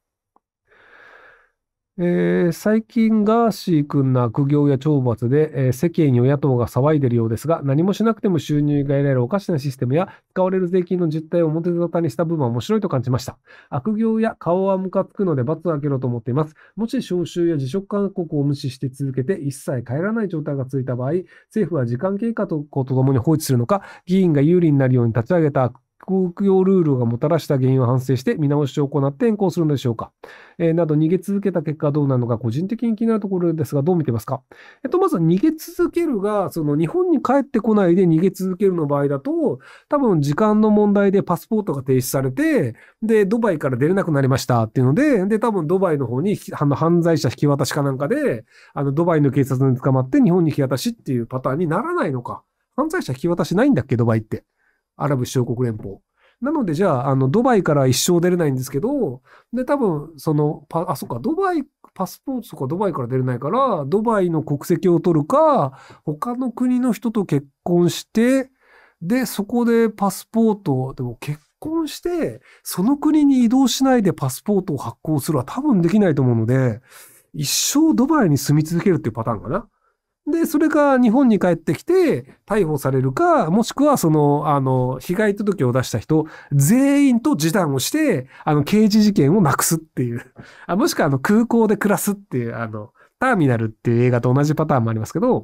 えー、最近ガーシー君の悪行や懲罰で、えー、世間与野党が騒いでるようですが、何もしなくても収入が得られるおかしなシステムや、使われる税金の実態を表沙汰にした部分は面白いと感じました。悪行や顔はムカつくので罰を開けろと思っています。もし招集や辞職勧告を無視して続けて一切帰らない状態が続いた場合、政府は時間経過とともに放置するのか、議員が有利になるように立ち上げた悪国用ルールがもたらした原因を反省して見直しを行って変更するのでしょうか、えー、など逃げ続けた結果どうなるのか個人的に気になるところですがどう見てますかえっと、まず逃げ続けるが、その日本に帰ってこないで逃げ続けるの場合だと、多分時間の問題でパスポートが停止されて、で、ドバイから出れなくなりましたっていうので、で、多分ドバイの方にあの犯罪者引き渡しかなんかで、あのドバイの警察に捕まって日本に引き渡しっていうパターンにならないのか。犯罪者引き渡しないんだっけ、ドバイって。アラブ首長国連邦。なので、じゃあ、あの、ドバイから一生出れないんですけど、で、多分、その、パあ、そっか、ドバイ、パスポートとかドバイから出れないから、ドバイの国籍を取るか、他の国の人と結婚して、で、そこでパスポートを、でも結婚して、その国に移動しないでパスポートを発行するは多分できないと思うので、一生ドバイに住み続けるっていうパターンかな。で、それが日本に帰ってきて逮捕されるか、もしくはその、あの、被害届を出した人、全員と示談をして、あの、刑事事件をなくすっていう。あもしくはあの、空港で暮らすっていう、あの、ターミナルっていう映画と同じパターンもありますけど、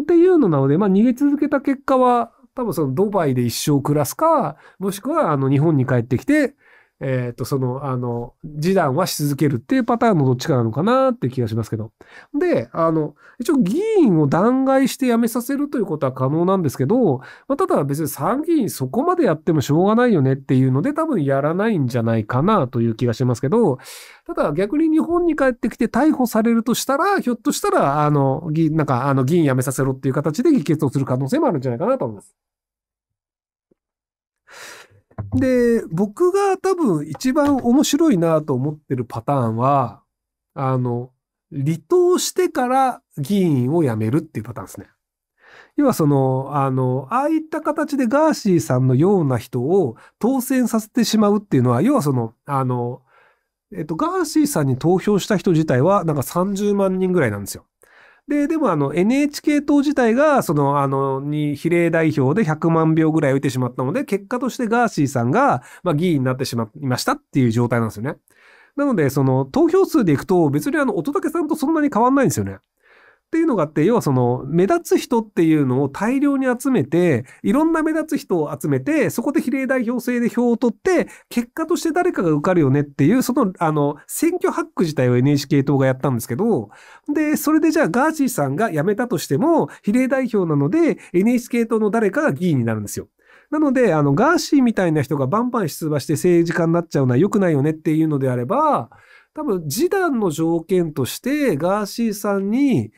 っていうのなので、まあ、逃げ続けた結果は、多分そのドバイで一生暮らすか、もしくはあの日本に帰ってきて、えっ、ー、と、その、あの、示談はし続けるっていうパターンのどっちかなのかなって気がしますけど。で、あの、一応議員を弾劾して辞めさせるということは可能なんですけど、まあ、ただ別に参議院そこまでやってもしょうがないよねっていうので多分やらないんじゃないかなという気がしますけど、ただ逆に日本に帰ってきて逮捕されるとしたら、ひょっとしたら、あの、議、なんか、あの、議員辞めさせろっていう形で議決をする可能性もあるんじゃないかなと思います。で、僕が多分一番面白いなと思ってるパターンは、あの、離党してから議員を辞めるっていうパターンですね。要はその、あの、ああいった形でガーシーさんのような人を当選させてしまうっていうのは、要はその、あの、えっと、ガーシーさんに投票した人自体は、なんか30万人ぐらいなんですよ。で、でもあの NHK 党自体が、その、あの、に比例代表で100万票ぐらい浮いてしまったので、結果としてガーシーさんが、まあ、議員になってしまいましたっていう状態なんですよね。なので、その、投票数でいくと、別にあの、乙武さんとそんなに変わんないんですよね。っていうのがあって、要はその目立つ人っていうのを大量に集めて、いろんな目立つ人を集めて、そこで比例代表制で票を取って、結果として誰かが受かるよねっていう、その、あの、選挙ハック自体を NHK 党がやったんですけど、で、それでじゃあガーシーさんが辞めたとしても、比例代表なので NHK 党の誰かが議員になるんですよ。なので、あの、ガーシーみたいな人がバンバン出馬して政治家になっちゃうのは良くないよねっていうのであれば、多分、示談の条件として、ガーシーさんに、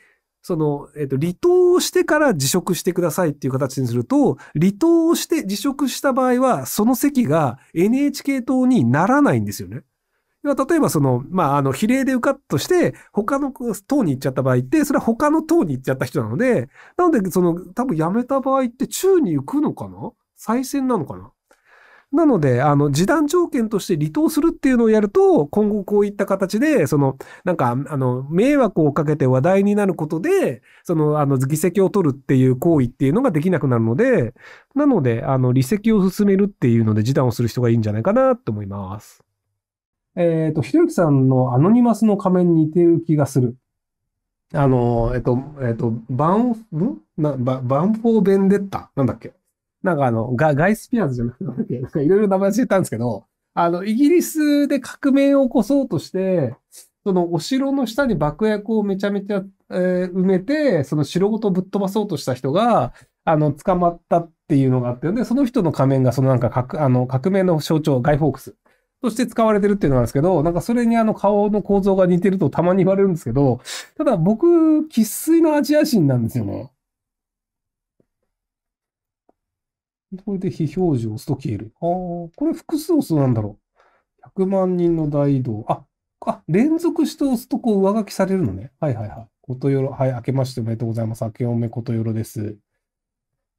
その、えっ、ー、と、離党をしてから辞職してくださいっていう形にすると、離党をして辞職した場合は、その席が NHK 党にならないんですよね。例えばその、まあ、あの、比例で受かっとして、他の党に行っちゃった場合って、それは他の党に行っちゃった人なので、なので、その、多分辞めた場合って、宙に行くのかな再選なのかななので、あの、示談条件として離党するっていうのをやると、今後こういった形で、その、なんか、あの、迷惑をかけて話題になることで、その、あの、議席を取るっていう行為っていうのができなくなるので、なので、あの、離席を進めるっていうので、示談をする人がいいんじゃないかなと思います。えっ、ー、と、ひろゆきさんのアノニマスの仮面に似てる気がする。あの、えっ、と、えっ、と、バンフ、な、バンフォーベンデッタなんだっけなんかあの、ガガイ・スピアーズじゃなくて、なんかいろいろ名前知ったんですけど、あの、イギリスで革命を起こそうとして、そのお城の下に爆薬をめちゃめちゃ、えー、埋めて、その城ごとぶっ飛ばそうとした人が、あの、捕まったっていうのがあって、で、その人の仮面が、そのなんかか、あの、革命の象徴、ガイ・フォークスとして使われてるっていうのなんですけど、なんかそれにあの顔の構造が似てるとたまに言われるんですけど、ただ僕、喫水のアジア人なんですよね。これで非表示を押すと消える。ああ、これ複数押すとなんだろう。100万人の大移動。あ、あ、連続して押すとこう上書きされるのね。はいはいはい。ことよろ、はい、明けましておめでとうございます。明けおめことよろです。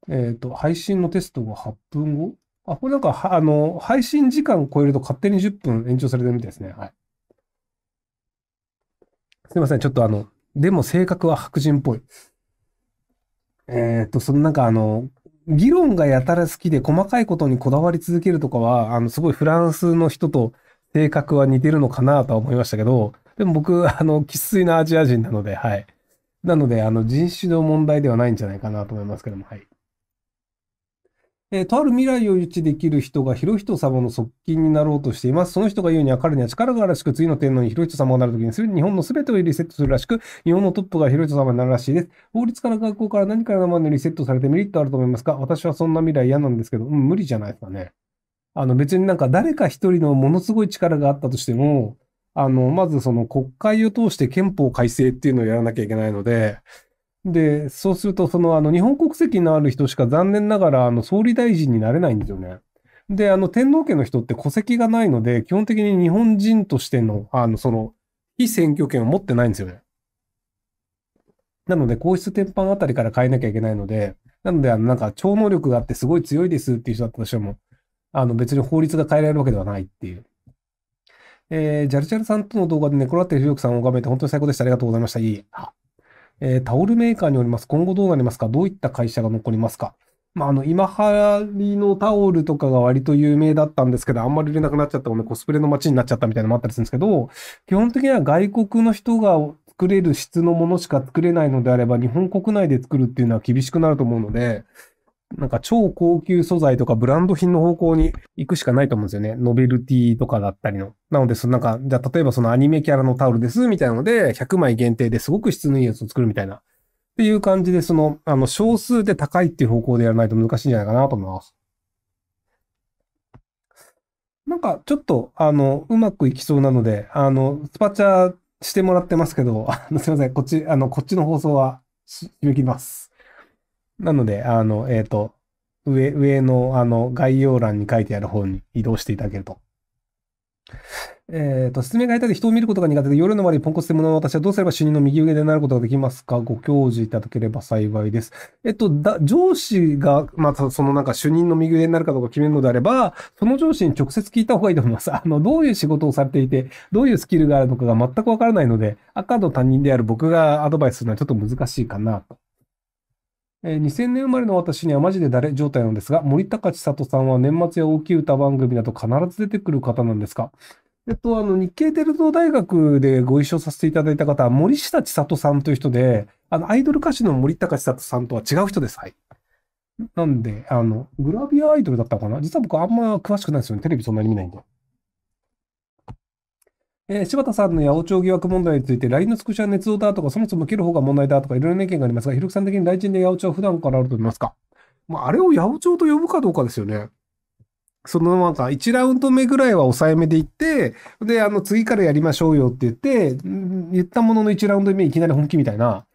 えっ、ー、と、配信のテストが8分後あ、これなんか、あの、配信時間を超えると勝手に10分延長されてるみたいですね。はい。すいません。ちょっとあの、でも性格は白人っぽい。えっ、ー、と、そのなんかあの、議論がやたら好きで細かいことにこだわり続けるとかは、あの、すごいフランスの人と性格は似てるのかなとは思いましたけど、でも僕、あの、生粋なアジア人なので、はい。なので、あの、人種の問題ではないんじゃないかなと思いますけども、はい。えー、とある未来を予知できる人が広人様の側近になろうとしています。その人が言うには彼には力があるらしく、次の天皇に広人様をなるときにする日本の全てをリセットするらしく、日本のトップが広人様になるらしいです。法律から学校から何からまでリセットされてメリットあると思いますか私はそんな未来嫌なんですけど、うん、無理じゃないですかね。あの別になんか誰か一人のものすごい力があったとしても、あの、まずその国会を通して憲法改正っていうのをやらなきゃいけないので、で、そうすると、その、あの、日本国籍のある人しか残念ながら、あの、総理大臣になれないんですよね。で、あの、天皇家の人って戸籍がないので、基本的に日本人としての、あの、その、非選挙権を持ってないんですよね。なので、皇室転板あたりから変えなきゃいけないので、なので、あの、なんか、超能力があってすごい強いですっていう人だったとしても、あの、別に法律が変えられるわけではないっていう。えー、ジャルジャルさんとの動画でこコラテヒロキさんを拝めて本当に最高でした。ありがとうございました。いい。えー、タオルメーカーによります。今後どうなりますかどういった会社が残りますかまあ、あの、今流行りのタオルとかが割と有名だったんですけど、あんまり売れなくなっちゃったので、コスプレの街になっちゃったみたいなのもあったりするんですけど、基本的には外国の人が作れる質のものしか作れないのであれば、日本国内で作るっていうのは厳しくなると思うので、なんか超高級素材とかブランド品の方向に行くしかないと思うんですよね。ノベルティとかだったりの。なので、そのなんか、じゃあ例えばそのアニメキャラのタオルですみたいなので、100枚限定ですごく質のいいやつを作るみたいな。っていう感じで、その、あの、少数で高いっていう方向でやらないと難しいんじゃないかなと思います。なんか、ちょっと、あの、うまくいきそうなので、あの、スパチャしてもらってますけど、あの、すいません。こっち、あの、こっちの放送は締め切ります。なので、あの、えっ、ー、と、上、上の、あの、概要欄に書いてある方に移動していただけると。えっ、ー、と、説明が下手で人を見ることが苦手で、夜の割にポンコツで物の私はどうすれば主任の右腕でなることができますかご教示いただければ幸いです。えっと、だ、上司が、また、そのなんか主任の右上になるかどうか決めるのであれば、その上司に直接聞いた方がいいと思います。あの、どういう仕事をされていて、どういうスキルがあるのかが全くわからないので、赤の他人である僕がアドバイスするのはちょっと難しいかなと。えー、2000年生まれの私にはマジで誰状態なんですが、森高千里さんは年末や大きい歌番組だと必ず出てくる方なんですかえっと、あの、日経テルト大学でご一緒させていただいた方は、森下千里さんという人で、あの、アイドル歌手の森高千里さんとは違う人です。はい。なんで、あの、グラビアアイドルだったかな実は僕あんま詳しくないですよね。テレビそんなに見ないんで。えー、柴田さんの八百長疑惑問題について、LINE のスクショは捏造だとか、そもそも切る方が問題だとか、いろいろな意見がありますが、ひろきさん的に来人で八百長は普段からあると思いますかまあ、あれを八百長と呼ぶかどうかですよね。そのなんか1ラウンド目ぐらいは抑えめでいって、で、あの次からやりましょうよって言って、言ったものの1ラウンド目いきなり本気みたいな。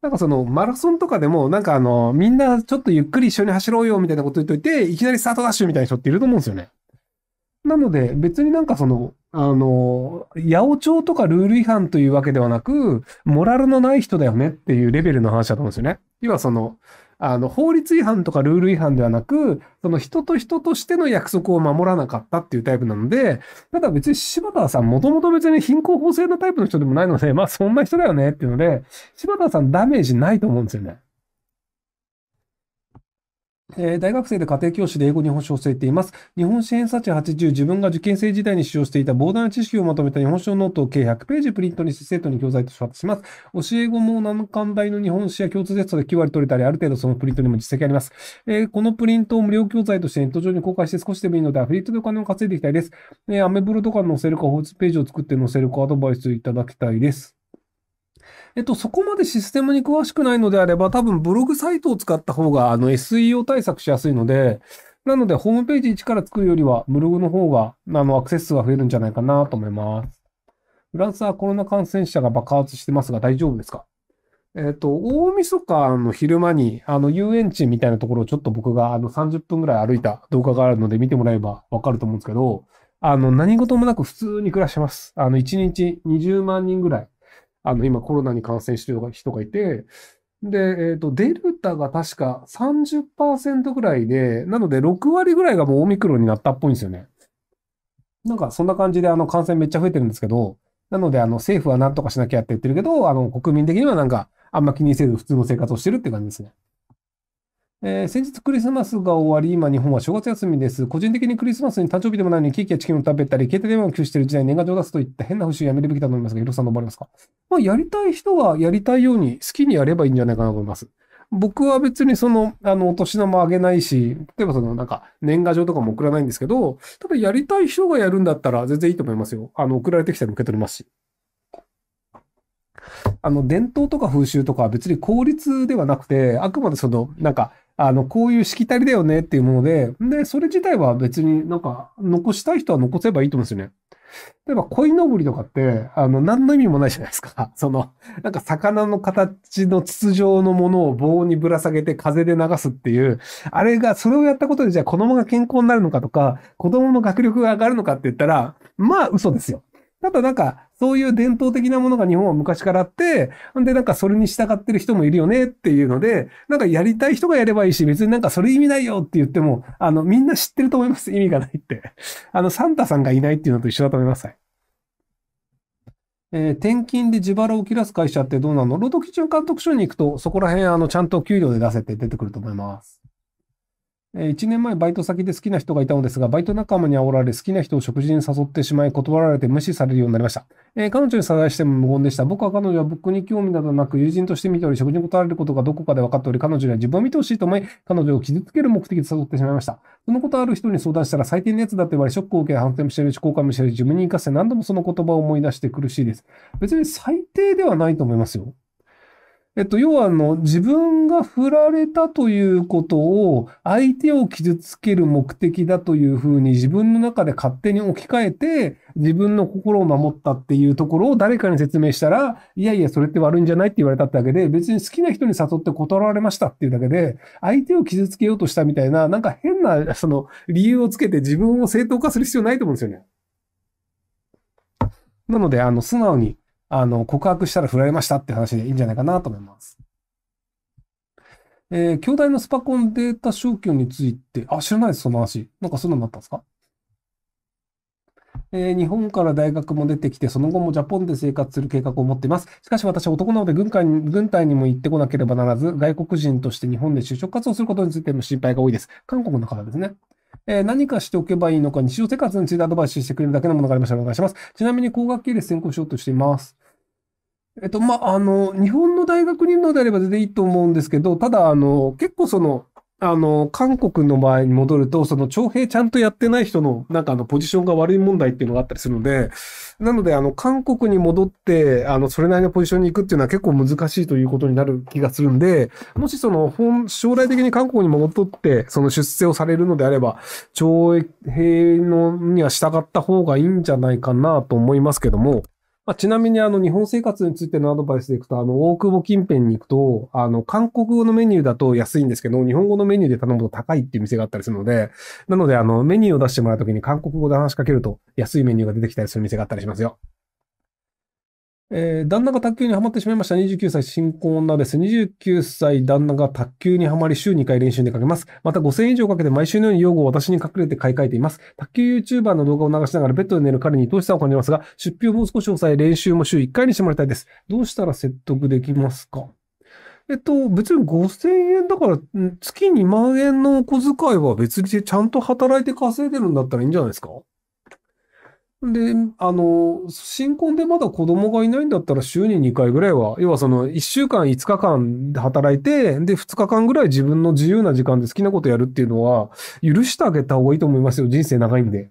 なんかそのマラソンとかでも、なんかあの、みんなちょっとゆっくり一緒に走ろうよみたいなこと言っといて、いきなりスタートダッシュみたいな人っていると思うんですよね。なので別になんかその、あの、八百長とかルール違反というわけではなく、モラルのない人だよねっていうレベルの話だと思うんですよね。要はその、あの、法律違反とかルール違反ではなく、その人と人としての約束を守らなかったっていうタイプなので、ただ別に柴田さん、もともと別に貧困法制のタイプの人でもないので、まあそんな人だよねっていうので、柴田さんダメージないと思うんですよね。えー、大学生で家庭教師で英語日本史を教えています。日本史偏差値80、自分が受験生時代に使用していた膨大な知識をまとめた日本史のノートを計100ページプリントにして生徒に教材としてします。教え子も難関大の日本史や共通テストで9割取れたり、ある程度そのプリントにも実績あります。えー、このプリントを無料教材としてネット上に公開して少しでもいいので、アフリートでお金を稼いでいきたいです。えー、アメブロとか載せるか、ホームページを作って載せるかアドバイスいただきたいです。えっと、そこまでシステムに詳しくないのであれば、多分ブログサイトを使った方が、あの、SEO 対策しやすいので、なので、ホームページ1から作るよりは、ブログの方が、あの、アクセス数が増えるんじゃないかなと思います。フランスはコロナ感染者が爆発してますが、大丈夫ですかえっ、と、大晦日の昼間に、あの、遊園地みたいなところをちょっと僕が、あの、30分ぐらい歩いた動画があるので見てもらえばわかると思うんですけど、あの、何事もなく普通に暮らしてます。あの、1日20万人ぐらいあの、今コロナに感染してる人がいて、で、えっ、ー、と、デルタが確か30%ぐらいで、なので6割ぐらいがもうオミクロンになったっぽいんですよね。なんかそんな感じであの感染めっちゃ増えてるんですけど、なのであの政府は何とかしなきゃって言ってるけど、あの国民的にはなんかあんま気にせず普通の生活をしてるって感じですね。えー、先日クリスマスが終わり、今日本は正月休みです。個人的にクリスマスに誕生日でもないのにケーキやチキンを食べたり、携帯電話を止している時代に年賀状を出すといった変な風習やめるべきだと思いますが、ヒロさんどう思われますかまあ、やりたい人はやりたいように好きにやればいいんじゃないかなと思います。僕は別にその、あの、お年玉あげないし、例えばそのなんか年賀状とかも送らないんですけど、ただやりたい人がやるんだったら全然いいと思いますよ。あの、送られてきたら受け取りますし。あの、伝統とか風習とかは別に効率ではなくて、あくまでその、なんか、あの、こういうしきたりだよねっていうもので、で、それ自体は別になんか、残したい人は残せばいいと思うんですよね。例えば、鯉のぼりとかって、あの、何の意味もないじゃないですか。その、なんか魚の形の筒状のものを棒にぶら下げて風で流すっていう、あれが、それをやったことで、じゃあ子供が健康になるのかとか、子供の学力が上がるのかって言ったら、まあ、嘘ですよ。ただなんか、そういう伝統的なものが日本は昔からあって、んでなんかそれに従ってる人もいるよねっていうので、なんかやりたい人がやればいいし、別になんかそれ意味ないよって言っても、あの、みんな知ってると思います。意味がないって。あの、サンタさんがいないっていうのと一緒だと思います。えー、転勤で自腹を切らす会社ってどうなの労働基準監督署に行くと、そこら辺あの、ちゃんと給料で出せて出てくると思います。1年前バイト先で好きな人がいたのですが、バイト仲間に煽られ好きな人を食事に誘ってしまい断られて無視されるようになりました。えー、彼女に謝罪しても無言でした。僕は彼女は僕に興味などなく友人として見ており、食事に断られることがどこかで分かっており、彼女には自分を見てほしいと思い、彼女を傷つける目的で誘ってしまいました。そのことある人に相談したら最低のやつだって言われ、ショックを受け反省もしているし、後悔もしている自分に生かせ何度もその言葉を思い出して苦しいです。別に最低ではないと思いますよ。えっと、要はあの、自分が振られたということを、相手を傷つける目的だというふうに自分の中で勝手に置き換えて、自分の心を守ったっていうところを誰かに説明したら、いやいや、それって悪いんじゃないって言われたってわけで、別に好きな人に誘って断られましたっていうだけで、相手を傷つけようとしたみたいな、なんか変な、その、理由をつけて自分を正当化する必要ないと思うんですよね。なので、あの、素直に、あの、告白したら振られましたって話でいいんじゃないかなと思います。えー、兄弟のスパコンデータ消去について、あ、知らないです、その話。なんかそんなのあったんですかえー、日本から大学も出てきて、その後もジャポンで生活する計画を持っています。しかし私は男なので軍隊に軍隊にも行ってこなければならず、外国人として日本で就職活動することについても心配が多いです。韓国の方ですね。えー、何かしておけばいいのか、日常生活についてアドバイスしてくれるだけのものがありましたらお願いします。ちなみに工学系列専攻しようとしています。えっと、まあ、あの、日本の大学にいるのであれば全然いいと思うんですけど、ただ、あの、結構その、あの、韓国の場合に戻ると、その徴兵ちゃんとやってない人の、なんかあの、ポジションが悪い問題っていうのがあったりするので、なので、あの、韓国に戻って、あの、それなりのポジションに行くっていうのは結構難しいということになる気がするんで、もしその、将来的に韓国に戻って、その出世をされるのであれば、徴兵の、には従った方がいいんじゃないかなと思いますけども、まあ、ちなみにあの日本生活についてのアドバイスでいくと、あの大久保近辺に行くと、あの韓国語のメニューだと安いんですけど、日本語のメニューで頼むと高いっていう店があったりするので、なのであのメニューを出してもらうときに韓国語で話しかけると安いメニューが出てきたりする店があったりしますよ。えー、旦那が卓球にはまってしまいました。29歳新婚女です。29歳旦那が卓球にはまり週2回練習に出かけます。また5000円以上かけて毎週のように用語を私に隠れて買い替えています。卓球 YouTuber の動画を流しながらベッドで寝る彼に投しさを感じますが、出費をもう少し抑え、練習も週1回にしてもらいたいです。どうしたら説得できますかえっと、別に5000円だから、月2万円のお小遣いは別にちゃんと働いて稼いでるんだったらいいんじゃないですかで、あの、新婚でまだ子供がいないんだったら週に2回ぐらいは、要はその1週間5日間働いて、で2日間ぐらい自分の自由な時間で好きなことやるっていうのは許してあげた方がいいと思いますよ。人生長いんで。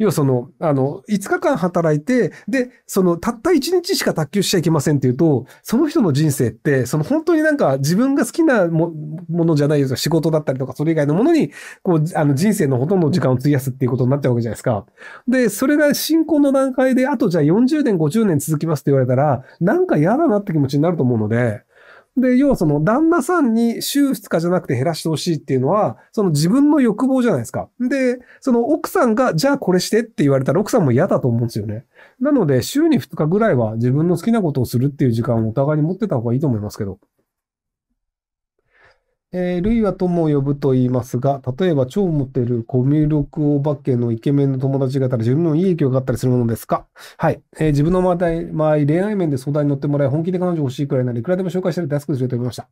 要はその、あの、5日間働いて、で、その、たった1日しか卓球しちゃいけませんっていうと、その人の人生って、その本当になんか自分が好きなものじゃないよ、仕事だったりとか、それ以外のものに、こう、あの、人生のほとんど時間を費やすっていうことになっちゃうわけじゃないですか。で、それが進行の段階で、あとじゃあ40年、50年続きますって言われたら、なんか嫌だなって気持ちになると思うので、で、要はその旦那さんに収出かじゃなくて減らしてほしいっていうのは、その自分の欲望じゃないですか。で、その奥さんが、じゃあこれしてって言われたら奥さんも嫌だと思うんですよね。なので、週に2日ぐらいは自分の好きなことをするっていう時間をお互いに持ってた方がいいと思いますけど。えー、類は友を呼ぶと言いますが、例えば超モテるコミュ力お化けのイケメンの友達がいたら自分のいい影響があったりするものですかはい。えー、自分の周り、周恋愛面で相談に乗ってもらい、本気で彼女欲しいくらいならいくらでも紹介したり安くすると思いました。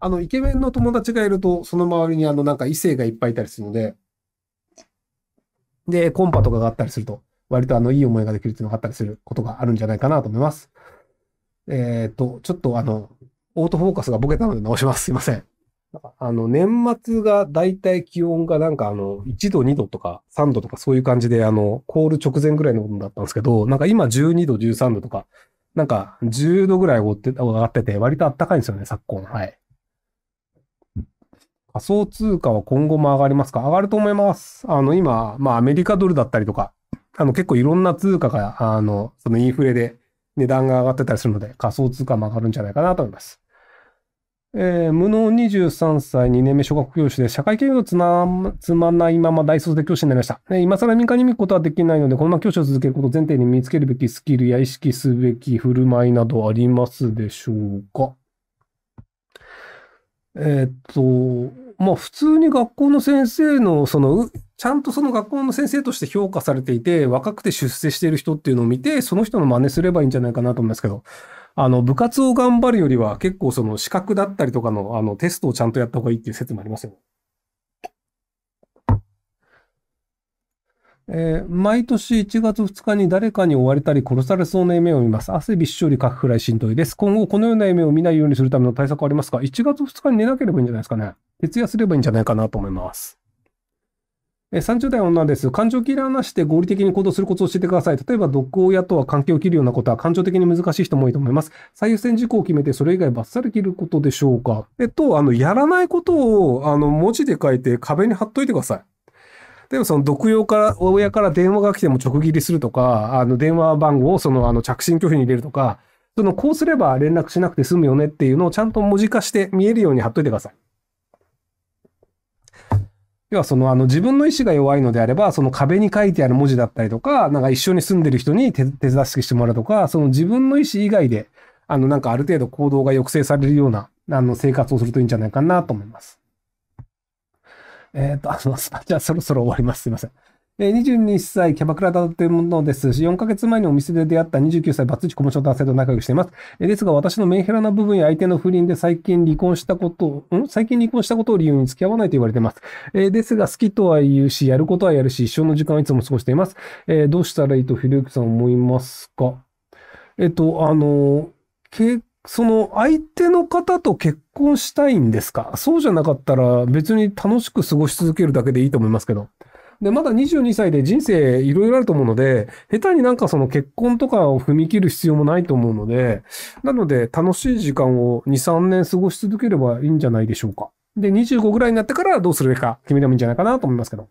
あの、イケメンの友達がいると、その周りにあの、なんか異性がいっぱいいたりするので、で、コンパとかがあったりすると、割とあの、いい思いができるっていうのがあったりすることがあるんじゃないかなと思います。えっ、ー、と、ちょっとあの、オートフォーカスがボケたので直します。すいません。あの、年末が大体気温がなんかあの、1度、2度とか3度とかそういう感じで、あの、凍る直前ぐらいの温度だったんですけど、なんか今12度、13度とか、なんか10度ぐらい上がってて、割と暖かいんですよね、昨今。はい。仮想通貨は今後も上がりますか上がると思います。あの、今、まあアメリカドルだったりとか、あの、結構いろんな通貨が、あの、そのインフレで値段が上がってたりするので、仮想通貨も上がるんじゃないかなと思います。えー、無能23歳2年目小学教師で社会経験をつまないまま大卒で教師になりました。えー、今更民間に見ることはできないので、このまま教師を続けることを前提に身につけるべきスキルや意識すべき振る舞いなどありますでしょうかえー、っと、まあ普通に学校の先生の、その、ちゃんとその学校の先生として評価されていて、若くて出世している人っていうのを見て、その人の真似すればいいんじゃないかなと思いますけど。あの、部活を頑張るよりは、結構その資格だったりとかの、あの、テストをちゃんとやった方がいいっていう説もありますよえー、毎年1月2日に誰かに追われたり殺されそうな夢を見ます。汗びっしょりかくくらいしんどいです。今後このような夢を見ないようにするための対策はありますか ?1 月2日に寝なければいいんじゃないですかね。徹夜すればいいんじゃないかなと思います。30代女です。感情を切り離して合理的に行動することを教えてください。例えば、毒親とは関係を切るようなことは感情的に難しい人も多いと思います。最優先事項を決めて、それ以外バッサリ切ることでしょうか。えっと、あの、やらないことを、あの、文字で書いて壁に貼っといてください。でもその毒用から、親から電話が来ても直切りするとか、あの電話番号をそのあの着信拒否に入れるとか、そのこうすれば連絡しなくて済むよねっていうのをちゃんと文字化して見えるように貼っといてください。要はそのあの自分の意志が弱いのであれば、その壁に書いてある文字だったりとか、なんか一緒に住んでる人に手手助けしてもらうとか、その自分の意志以外で、あのなんかある程度行動が抑制されるようなあの生活をするといいんじゃないかなと思います。えっ、ー、と、あの、じゃあそろそろ終わります。すいません。22歳、キャバクラだというものです。し、4ヶ月前にお店で出会った29歳、バツイチ小持ちの男性と仲良くしています。ですが、私のメンヘラな部分や相手の不倫で最近離婚したことを、ん最近離婚したことを理由に付き合わないと言われています。ですが、好きとは言うし、やることはやるし、一生の時間はいつも過ごしています。どうしたらいいと、ひろゆきさん思いますかえっと、あの、け、その相手の方と結婚したいんですかそうじゃなかったら別に楽しく過ごし続けるだけでいいと思いますけど。で、まだ22歳で人生いろいろあると思うので、下手になんかその結婚とかを踏み切る必要もないと思うので、なので楽しい時間を2、3年過ごし続ければいいんじゃないでしょうか。で、25ぐらいになってからどうするべきか決めてもいいんじゃないかなと思いますけど。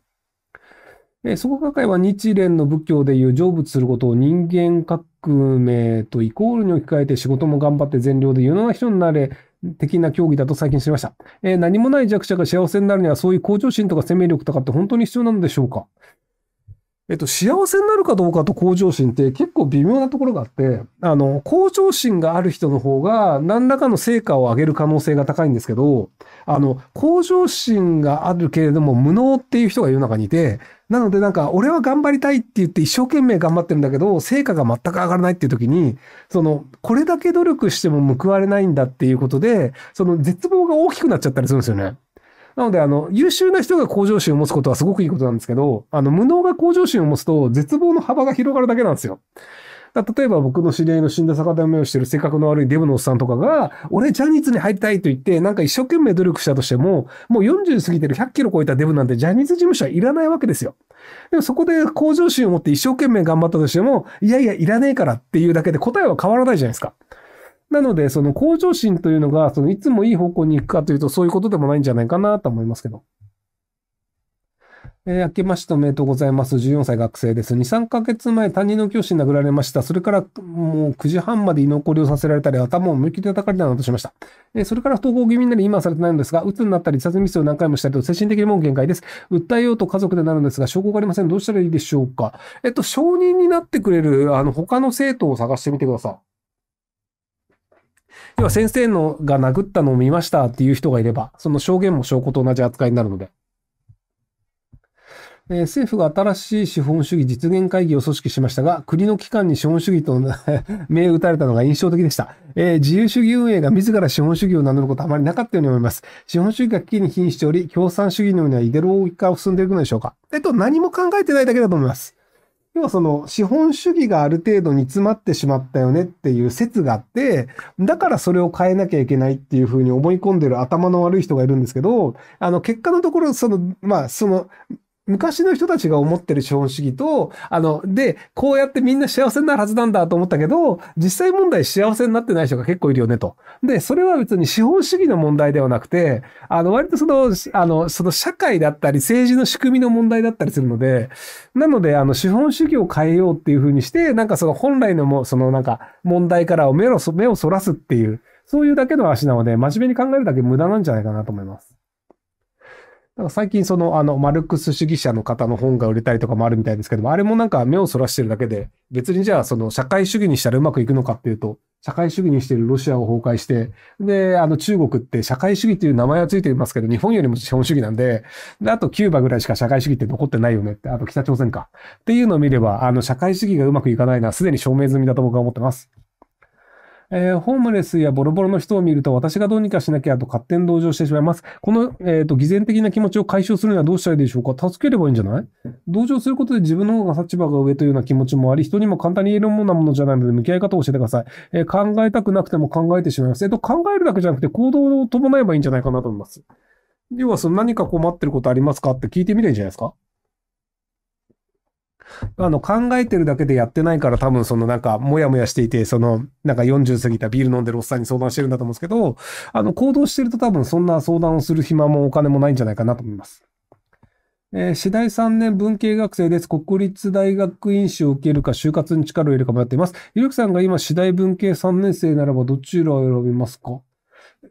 えー、そこ学会は日蓮の仏教でいう成仏することを人間革命とイコールに置き換えて仕事も頑張って善良で世の中人になれ、的な競技だと最近知りました。えー、何もない弱者が幸せになるには、そういう向上心とか生命力とかって本当に必要なのでしょうかえっと、幸せになるかどうかと向上心って結構微妙なところがあって、あの、向上心がある人の方が何らかの成果を上げる可能性が高いんですけど、あの、向上心があるけれども無能っていう人が世の中にいて、なのでなんか、俺は頑張りたいって言って一生懸命頑張ってるんだけど、成果が全く上がらないっていう時に、その、これだけ努力しても報われないんだっていうことで、その絶望が大きくなっちゃったりするんですよね。なので、あの、優秀な人が向上心を持つことはすごくいいことなんですけど、あの、無能が向上心を持つと、絶望の幅が広がるだけなんですよ。例えば僕の知り合いの死んだ坂田目をしてる性格の悪いデブのおっさんとかが、俺ジャニーズに入りたいと言って、なんか一生懸命努力したとしても、もう40過ぎてる100キロ超えたデブなんてジャニーズ事務所はいらないわけですよ。でもそこで向上心を持って一生懸命頑張ったとしても、いやいやいらねえからっていうだけで答えは変わらないじゃないですかなので、その向上心というのが、そのいつもいい方向に行くかというと、そういうことでもないんじゃないかなと思いますけど。えー、明けましておめでとうございます。14歳学生です。2、3ヶ月前、担任の教師に殴られました。それから、もう9時半まで居残りをさせられたり、頭を向きで叩かれたなどしました。えー、それから不登校気味になり、今はされてないのですが、鬱になったり、自殺ミスを何回もしたりと、精神的にも限界です。訴えようと家族でなるんですが、証拠がありません。どうしたらいいでしょうか。えっと、証人になってくれる、あの、他の生徒を探してみてください。要は先生のが殴ったのを見ましたっていう人がいれば、その証言も証拠と同じ扱いになるので。えー、政府が新しい資本主義実現会議を組織しましたが、国の機関に資本主義と銘打たれたのが印象的でした、えー、自由主義運営が自ら資本主義を名乗ることはあまりなかったように思います。資本主義が危機に瀕しており、共産主義のようにはイデロギ化を進んでいくのでしょうかえっと、何も考えてないだけだと思います。要はその資本主義がある程度煮詰まってしまったよねっていう説があって、だからそれを変えなきゃいけないっていうふうに思い込んでる頭の悪い人がいるんですけど、あの結果のところ、その、まあその、昔の人たちが思ってる資本主義と、あの、で、こうやってみんな幸せになるはずなんだと思ったけど、実際問題幸せになってない人が結構いるよねと。で、それは別に資本主義の問題ではなくて、あの、割とその、あの、その社会だったり政治の仕組みの問題だったりするので、なので、あの、資本主義を変えようっていうふうにして、なんかその本来のも、そのなんか問題から目を、目をそらすっていう、そういうだけの足なので、真面目に考えるだけ無駄なんじゃないかなと思います。なんか最近その、あの、マルクス主義者の方の本が売れたりとかもあるみたいですけども、あれもなんか目をそらしてるだけで、別にじゃあその社会主義にしたらうまくいくのかっていうと、社会主義にしているロシアを崩壊して、で、あの中国って社会主義という名前はついていますけど、日本よりも資本主義なんで、で、あとキューバぐらいしか社会主義って残ってないよねって、あと北朝鮮か。っていうのを見れば、あの社会主義がうまくいかないのはすでに証明済みだと僕は思ってます。えー、ホームレスやボロボロの人を見ると私がどうにかしなきゃと勝手に同情してしまいます。この、えっ、ー、と、偽善的な気持ちを解消するにはどうしたらいいでしょうか助ければいいんじゃない同情することで自分の方が立場が上というような気持ちもあり、人にも簡単に言えるようなものじゃないので向き合い方を教えてください。えー、考えたくなくても考えてしまいます。えっ、と、考えるだけじゃなくて行動を伴えばいいんじゃないかなと思います。要は、その何か困ってることありますかって聞いてみればいいんじゃないですかあの、考えてるだけでやってないから多分そのなんか、もやもやしていて、その、なんか40過ぎたビール飲んでるおっさんに相談してるんだと思うんですけど、あの、行動してると多分そんな相談をする暇もお金もないんじゃないかなと思います。えー、次第3年文系学生です。国立大学院士を受けるか、就活に力を入れるか迷っています。ゆるくさんが今、次第文系3年生ならば、どちらを選びますか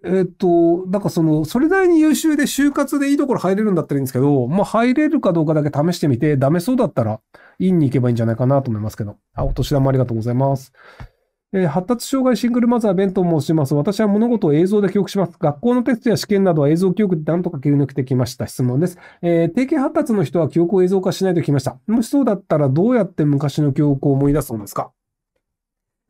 えっと、なんかその、それなりに優秀で就活でいいところ入れるんだったらいいんですけど、まあ入れるかどうかだけ試してみて、ダメそうだったら、院に行けばいいんじゃないかなと思いますけど。あ、お年玉ありがとうございます。えー、発達障害シングルマザー弁と申します。私は物事を映像で記憶します。学校のテストや試験などは映像記憶で何とか切り抜けてきました。質問です。えー、定型発達の人は記憶を映像化しないときました。もしそうだったらどうやって昔の記憶を思い出すのですか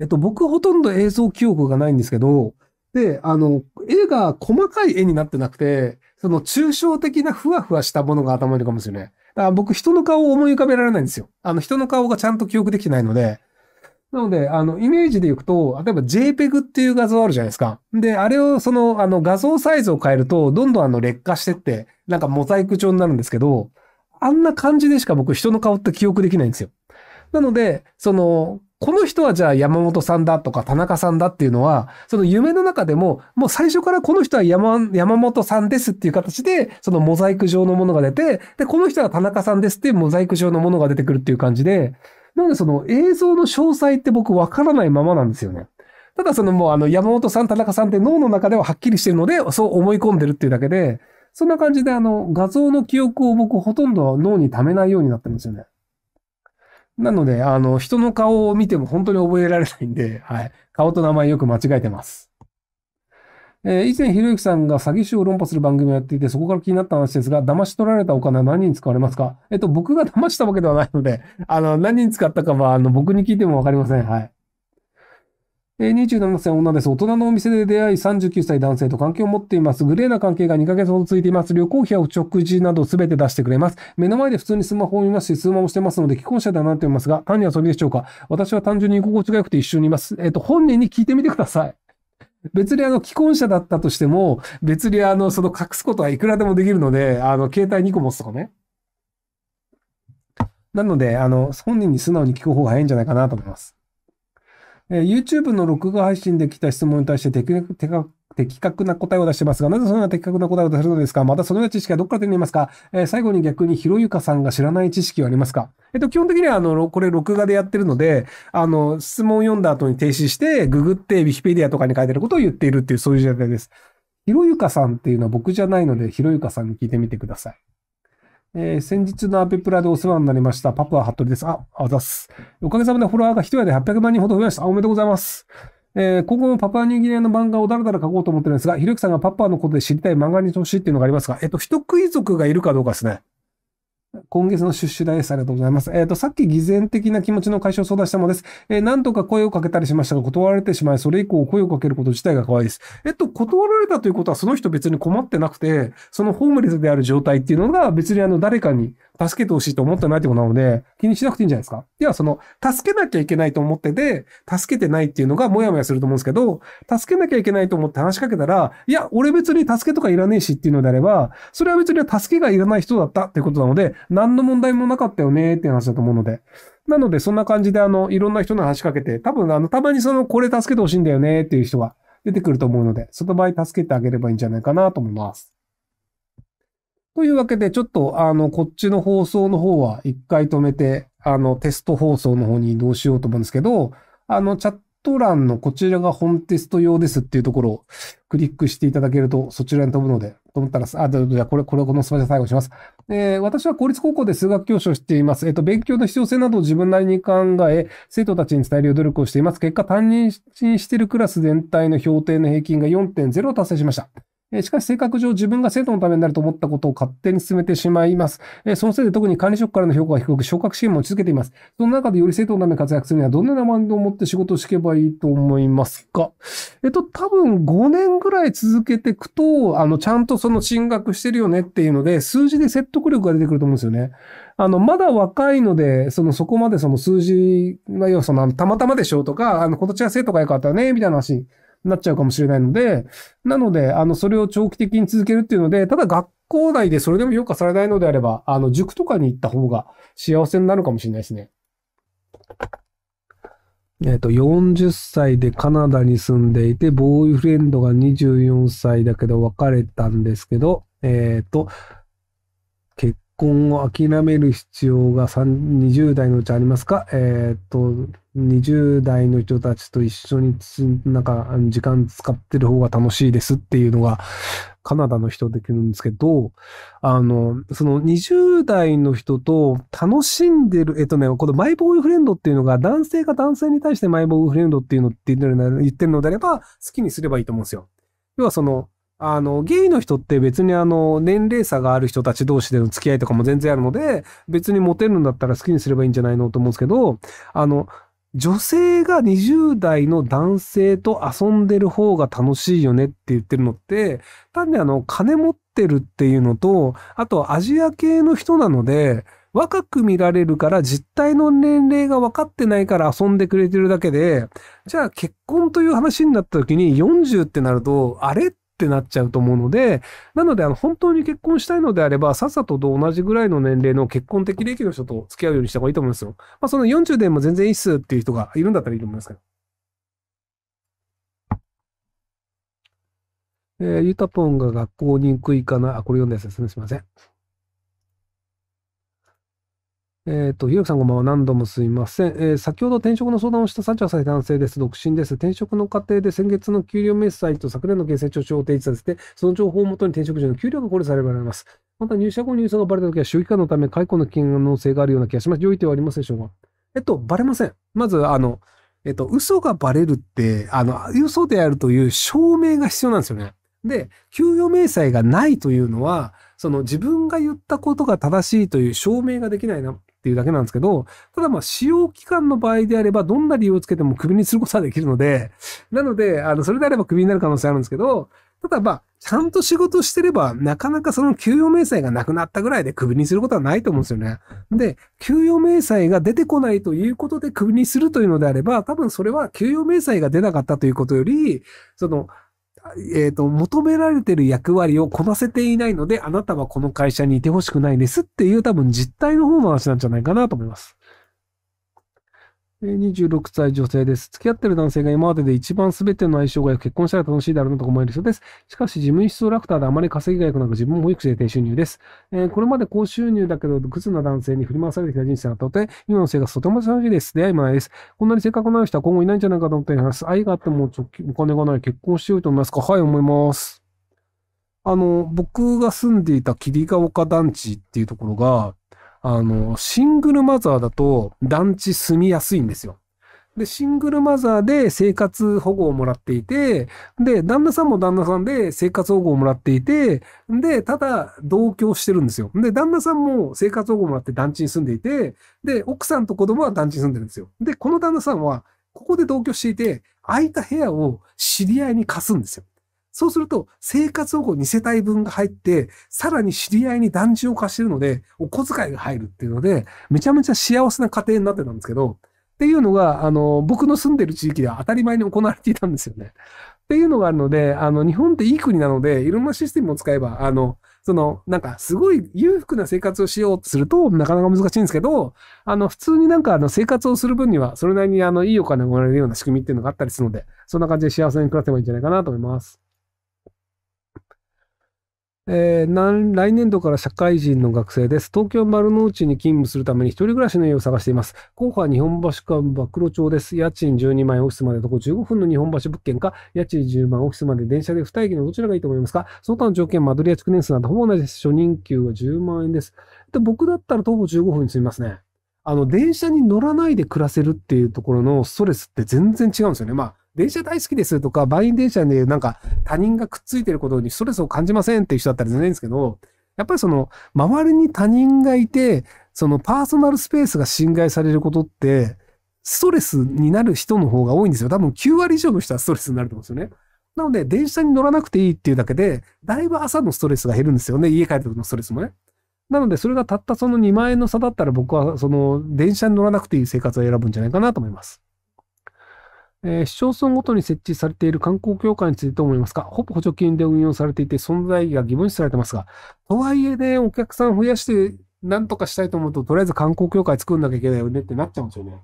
えっと、僕ほとんど映像記憶がないんですけど、で、あの、絵が細かい絵になってなくて、その抽象的なふわふわしたものが頭にいるかもしれない。だから僕、人の顔を思い浮かべられないんですよ。あの、人の顔がちゃんと記憶できてないので。なので、あの、イメージでいくと、例えば JPEG っていう画像あるじゃないですか。で、あれをその、あの、画像サイズを変えると、どんどんあの、劣化してって、なんかモザイク調になるんですけど、あんな感じでしか僕、人の顔って記憶できないんですよ。なので、その、この人はじゃあ山本さんだとか田中さんだっていうのは、その夢の中でも、もう最初からこの人は山山本さんですっていう形で、そのモザイク状のものが出て、で、この人は田中さんですっていうモザイク状のものが出てくるっていう感じで、なのでその映像の詳細って僕わからないままなんですよね。ただそのもうあの山本さん、田中さんって脳の中でははっきりしてるので、そう思い込んでるっていうだけで、そんな感じであの画像の記憶を僕ほとんど脳に溜めないようになってるんですよね。なので、あの、人の顔を見ても本当に覚えられないんで、はい。顔と名前よく間違えてます。えー、以前、ひろゆきさんが詐欺師を論破する番組をやっていて、そこから気になった話ですが、騙し取られたお金は何に使われますかえっと、僕が騙したわけではないので、あの、何に使ったかは、あの、僕に聞いてもわかりません。はい。え27歳女です。大人のお店で出会い、39歳男性と関係を持っています。グレーな関係が2ヶ月ほど続いています。旅行費やお食事などすべて出してくれます。目の前で普通にスマホを見ますし、通話もしてますので、既婚者だなっていますが、単に遊びでしょうか私は単純に居心地が良くて一緒にいます。えっ、ー、と、本人に聞いてみてください。別にあの、既婚者だったとしても、別にあの、その隠すことはいくらでもできるので、あの、携帯2個持つとかね。なので、あの、本人に素直に聞く方が早いんじゃないかなと思います。えー、YouTube の録画配信で来た質問に対して的確な答えを出してますが、なぜそんな的確な答えを出せるのですかまたそのような知識はどこから手に入れますか、えー、最後に逆にひろゆかさんが知らない知識はありますかえっと、基本的には、あの、これ録画でやってるので、あの、質問を読んだ後に停止して、ググって、ウィキペディアとかに書いてあることを言っているっていう、そういう状態です。ひろゆかさんっていうのは僕じゃないので、ひろゆかさんに聞いてみてください。えー、先日のアペプラでお世話になりました。パパは服部です。あ、あざす。おかげさまでフォロワーが一夜で800万人ほど増えました。あ、おめでとうございます。えー、今後もパパニューギニアの漫画をだらだら書こうと思ってるんですが、ひろゆきさんがパパのことで知りたい漫画にしてほしいっていうのがありますが、えっと、人食い族がいるかどうかですね。今月の出資大です。ありがとうございます。えっ、ー、と、さっき偽善的な気持ちの解消を相談したものです。えー、んとか声をかけたりしましたが、断られてしまい、それ以降声をかけること自体が可愛いです。えっと、断られたということは、その人別に困ってなくて、そのホームレスである状態っていうのが、別にあの、誰かに助けてほしいと思ってないってことなので、気にしなくていいんじゃないですか。では、その、助けなきゃいけないと思ってて、助けてないっていうのが、もやもやすると思うんですけど、助けなきゃいけないと思って話しかけたら、いや、俺別に助けとかいらねえしっていうのであれば、それは別に助けがいらない人だったっていうことなので、何の問題もなかったよねっていう話だと思うので。なので、そんな感じで、あの、いろんな人の話しかけて、多分、あの、たまにその、これ助けてほしいんだよねっていう人が出てくると思うので、その場合助けてあげればいいんじゃないかなと思います。というわけで、ちょっと、あの、こっちの放送の方は一回止めて、あの、テスト放送の方に移動しようと思うんですけど、あの、チャット欄のこちらが本テスト用ですっていうところをクリックしていただけると、そちらに飛ぶので、と思ったら、あ、じゃあ、これ、これ、このスパホで最後にします。えー、私は公立高校で数学教師をしています。えっ、ー、と、勉強の必要性などを自分なりに考え、生徒たちに伝えるよう努力をしています。結果、担任しているクラス全体の評定の平均が4.0を達成しました。えしかし性格上自分が生徒のためになると思ったことを勝手に進めてしまいます。えそのせいで特に管理職からの評価が低く昇格支援も落ち着けています。その中でより生徒のために活躍するにはどんな名前を持って仕事をしけばいいと思いますかえっと、多分5年ぐらい続けていくと、あの、ちゃんとその進学してるよねっていうので、数字で説得力が出てくると思うんですよね。あの、まだ若いので、その、そこまでその数字、要はその、たまたまでしょうとか、あの、今年は生徒が良かったね、みたいな話。なっちゃうかもしれないので、なので、あの、それを長期的に続けるっていうので、ただ学校内でそれでも評価されないのであれば、あの、塾とかに行った方が幸せになるかもしれないですね。えっと、40歳でカナダに住んでいて、ボーイフレンドが24歳だけど別れたんですけど、えっ、ー、と、結婚を諦める必要が20代のうちありますかえっ、ー、と、20代の人たちと一緒に、なんか、時間使ってる方が楽しいですっていうのが、カナダの人できるんですけど、あの、その20代の人と楽しんでる、えっとね、このマイボーイフレンドっていうのが、男性が男性に対してマイボーイフレンドっていうのって言ってるのであれば、好きにすればいいと思うんですよ。要はその、あの、ゲイの人って別にあの、年齢差がある人たち同士での付き合いとかも全然あるので、別にモテるんだったら好きにすればいいんじゃないのと思うんですけど、あの、女性が20代の男性と遊んでる方が楽しいよねって言ってるのって、単にあの、金持ってるっていうのと、あとアジア系の人なので、若く見られるから実態の年齢が分かってないから遊んでくれてるだけで、じゃあ結婚という話になった時に40ってなると、あれってなっちゃうと思うので、なので、あの、本当に結婚したいのであれば、さっさとと同じぐらいの年齢の結婚的利益の人と付き合うようにした方がいいと思うんですよ。まあ、その40年も全然いいっすっていう人がいるんだったらいいと思いますけど。えー、ゆたぽんが学校に行くいかなあ、これ読んだやつですね。すみません。えっ、ー、と、ひろきさんこんばんは。何度もすいません。えー、先ほど転職の相談をした38歳男性です。独身です。転職の過程で先月の給料明細と昨年の経成徴収を提示させて、その情報をもとに転職時の給料が考慮されます。また入社後に入社がバレた時は、周期化のため解雇の危能性があるような気がします。良いではありますでしょうかえっと、バレません。まず、あの、えっと、嘘がバレるって、あの、嘘であるという証明が必要なんですよね。で、給与明細がないというのは、その自分が言ったことが正しいという証明ができないなっていうだけなんですけど、ただまあ使用期間の場合であれば、どんな理由をつけてもクビにすることはできるので、なので、あの、それであればクビになる可能性あるんですけど、ただまあ、ちゃんと仕事してれば、なかなかその給与明細がなくなったぐらいでクビにすることはないと思うんですよね。で、給与明細が出てこないということでクビにするというのであれば、多分それは給与明細が出なかったということより、その、えっ、ー、と、求められてる役割をこなせていないので、あなたはこの会社にいてほしくないですっていう多分実態の方の話なんじゃないかなと思います。26歳女性です。付き合ってる男性が今までで一番全ての相性が良く結婚したら楽しいだろうなと思える人です。しかし、事務室をラクターであまり稼ぎが良くなく自分も保育士で低収入です。えー、これまで高収入だけど、グズな男性に振り回されてきた人生だったので、今の生活とても楽しいです。出会いもないです。こんなに性格のある人は今後いないんじゃないかと思っています。愛があってもお金がない結婚しようと思いますかはい、思います。あの、僕が住んでいた霧ヶ丘団地っていうところが、あの、シングルマザーだと団地住みやすいんですよ。で、シングルマザーで生活保護をもらっていて、で、旦那さんも旦那さんで生活保護をもらっていて、で、ただ同居してるんですよ。で、旦那さんも生活保護をもらって団地に住んでいて、で、奥さんと子供は団地に住んでるんですよ。で、この旦那さんは、ここで同居していて、空いた部屋を知り合いに貸すんですよ。そうすると、生活保護2世帯分が入って、さらに知り合いに団地を貸してるので、お小遣いが入るっていうので、めちゃめちゃ幸せな家庭になってたんですけど、っていうのが、あの、僕の住んでる地域では当たり前に行われていたんですよね。っていうのがあるので、あの、日本っていい国なので、いろんなシステムを使えば、あの、その、なんか、すごい裕福な生活をしようとすると、なかなか難しいんですけど、あの、普通になんか、あの、生活をする分には、それなりに、あの、いいお金をもらえるような仕組みっていうのがあったりするので、そんな感じで幸せに暮らせばいいんじゃないかなと思います。えー、来年度から社会人の学生です。東京丸の内に勤務するために一人暮らしの家を探しています。候補は日本橋か馬露町です。家賃12万円オフィスまでとこ15分の日本橋物件か、家賃10万オフィスまで電車で2駅のどちらがいいと思いますかその他の条件、間取りや築年数などほぼ同じです。初任給は10万円です。で僕だったら徒歩15分に済みますね。あの、電車に乗らないで暮らせるっていうところのストレスって全然違うんですよね。まあ電車大好きですとか、満員電車でなんか他人がくっついてることにストレスを感じませんっていう人だったら全然いいんですけど、やっぱりその、周りに他人がいて、そのパーソナルスペースが侵害されることって、ストレスになる人の方が多いんですよ。多分9割以上の人はストレスになると思うんですよね。なので、電車に乗らなくていいっていうだけで、だいぶ朝のストレスが減るんですよね。家帰った時のストレスもね。なので、それがたったその2万円の差だったら、僕はその電車に乗らなくていい生活を選ぶんじゃないかなと思います。えー、市町村ごとに設置されている観光協会についてどう思いますかほぼ補助金で運用されていて存在意義が疑問視されてますが、とはいえね、お客さん増やして何とかしたいと思うと、とりあえず観光協会作んなきゃいけないよねってなっちゃうんですよね。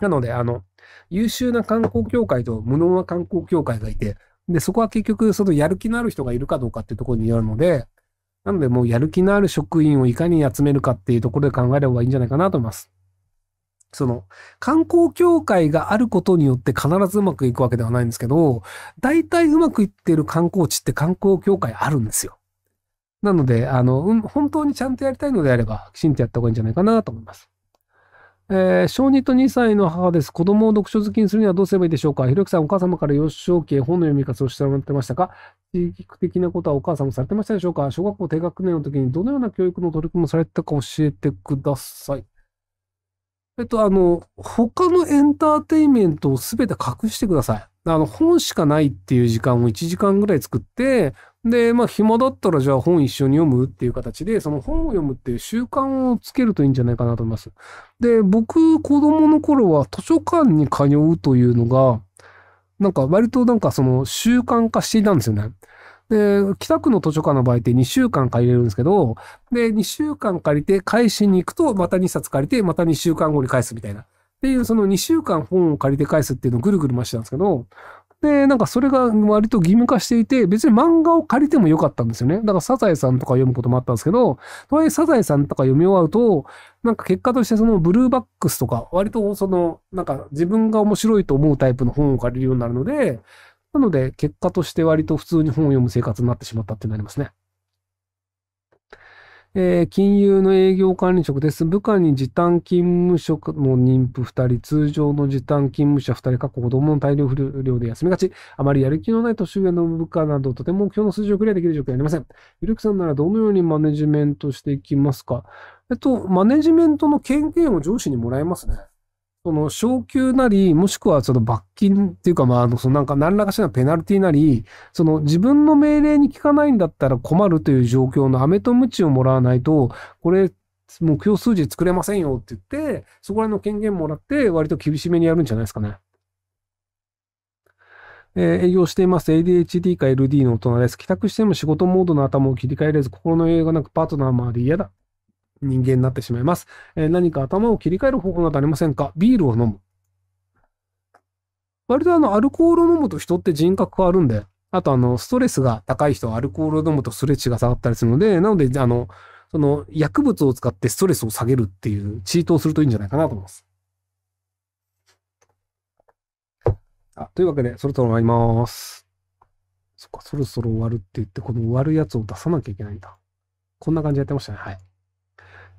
なので、あの、優秀な観光協会と無能な観光協会がいて、で、そこは結局、そのやる気のある人がいるかどうかっていうところによるので、なので、もうやる気のある職員をいかに集めるかっていうところで考えればいいんじゃないかなと思います。その、観光協会があることによって必ずうまくいくわけではないんですけど、大体うまくいってる観光地って観光協会あるんですよ。なので、あの、うん、本当にちゃんとやりたいのであれば、きちんとやった方がいいんじゃないかなと思います。えー、小2と2歳の母です。子供を読書好きにするにはどうすればいいでしょうかひろゆきさん、お母様から幼少期へ本の読み方をしてもらってましたか地域的なことはお母さんもされてましたでしょうか小学校低学年の時にどのような教育の取り組みをされてたか教えてください。えっと、あの、他のエンターテインメントを全て隠してください。あの、本しかないっていう時間を1時間ぐらい作って、で、まあ、暇だったらじゃあ本一緒に読むっていう形で、その本を読むっていう習慣をつけるといいんじゃないかなと思います。で、僕、子供の頃は図書館に通うというのが、なんか割となんかその習慣化していたんですよね。で、北区の図書館の場合って2週間借りれるんですけど、で、2週間借りて返しに行くと、また2冊借りて、また2週間後に返すみたいな。っていう、その2週間本を借りて返すっていうのをぐるぐる回してたんですけど、で、なんかそれが割と義務化していて、別に漫画を借りてもよかったんですよね。だからサザエさんとか読むこともあったんですけど、とはいえサザエさんとか読み終わると、なんか結果としてそのブルーバックスとか、割とその、なんか自分が面白いと思うタイプの本を借りるようになるので、なので、結果として割と普通に本を読む生活になってしまったってなりますね。えー、金融の営業管理職です。部下に時短勤務職の妊婦2人、通常の時短勤務者2人、過去子供の大量不良で休みがち。あまりやる気のない年上の部下など、とても目標の数字をクリアできる状況はありません。ゆるきさんならどのようにマネジメントしていきますかえっと、マネジメントの権限を上司にもらえますね。その昇給なり、もしくはその罰金っていうか、まあ、あの、そのなんか何らかしらペナルティなり、その自分の命令に聞かないんだったら困るという状況のアメとチをもらわないと、これ、目標数字作れませんよって言って、そこら辺の権限もらって、割と厳しめにやるんじゃないですかね。えー、営業しています。ADHD か LD の大人です。帰宅しても仕事モードの頭を切り替えれず、心の余裕がなくパートナーもあり嫌だ。人間になってしまいます。えー、何か頭を切り替える方法などありませんかビールを飲む。割とあの、アルコールを飲むと人って人格変わるんで、あとあの、ストレスが高い人はアルコールを飲むとストレッチが下がったりするので、なので、あの、その薬物を使ってストレスを下げるっていうチートをするといいんじゃないかなと思います。あというわけで、そろそろ終わります。そっか、そろそろ終わるって言って、この終わるやつを出さなきゃいけないんだ。こんな感じでやってましたね。はい。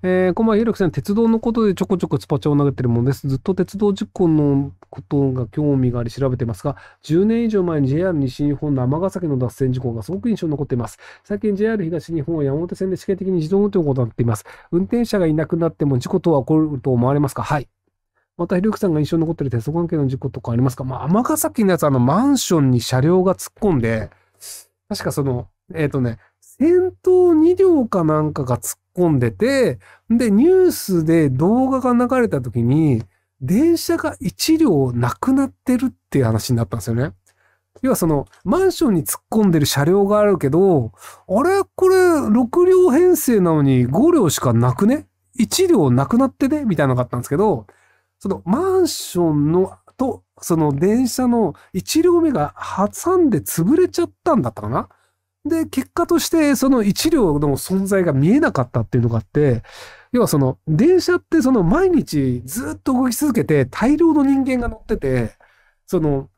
えー、駒井宏樹さん、鉄道のことでちょこちょこスパチャを投げてるものです。ずっと鉄道事故のことが興味があり調べてますが、10年以上前に JR 西日本の尼崎の脱線事故がすごく印象に残っています。最近 JR 東日本は山手線で試験的に自動運転を行っています。運転者がいなくなっても事故とは起こると思われますかはい。また、ひろゆきさんが印象に残っている鉄道関係の事故とかありますかまあ、尼崎のやつ、あの、マンションに車両が突っ込んで、確かその、えっ、ー、とね、先頭2両かなんかが突っ込んでて、で、ニュースで動画が流れた時に、電車が1両なくなってるっていう話になったんですよね。要はその、マンションに突っ込んでる車両があるけど、あれこれ6両編成なのに5両しかなくね ?1 両なくなってねみたいなのがあったんですけど、そのマンションのと、その電車の1両目が挟んで潰れちゃったんだったかなで、結果として、その1両の存在が見えなかったっていうのがあって、要はその、電車ってその毎日ずっと動き続けて、大量の人間が乗ってて、その、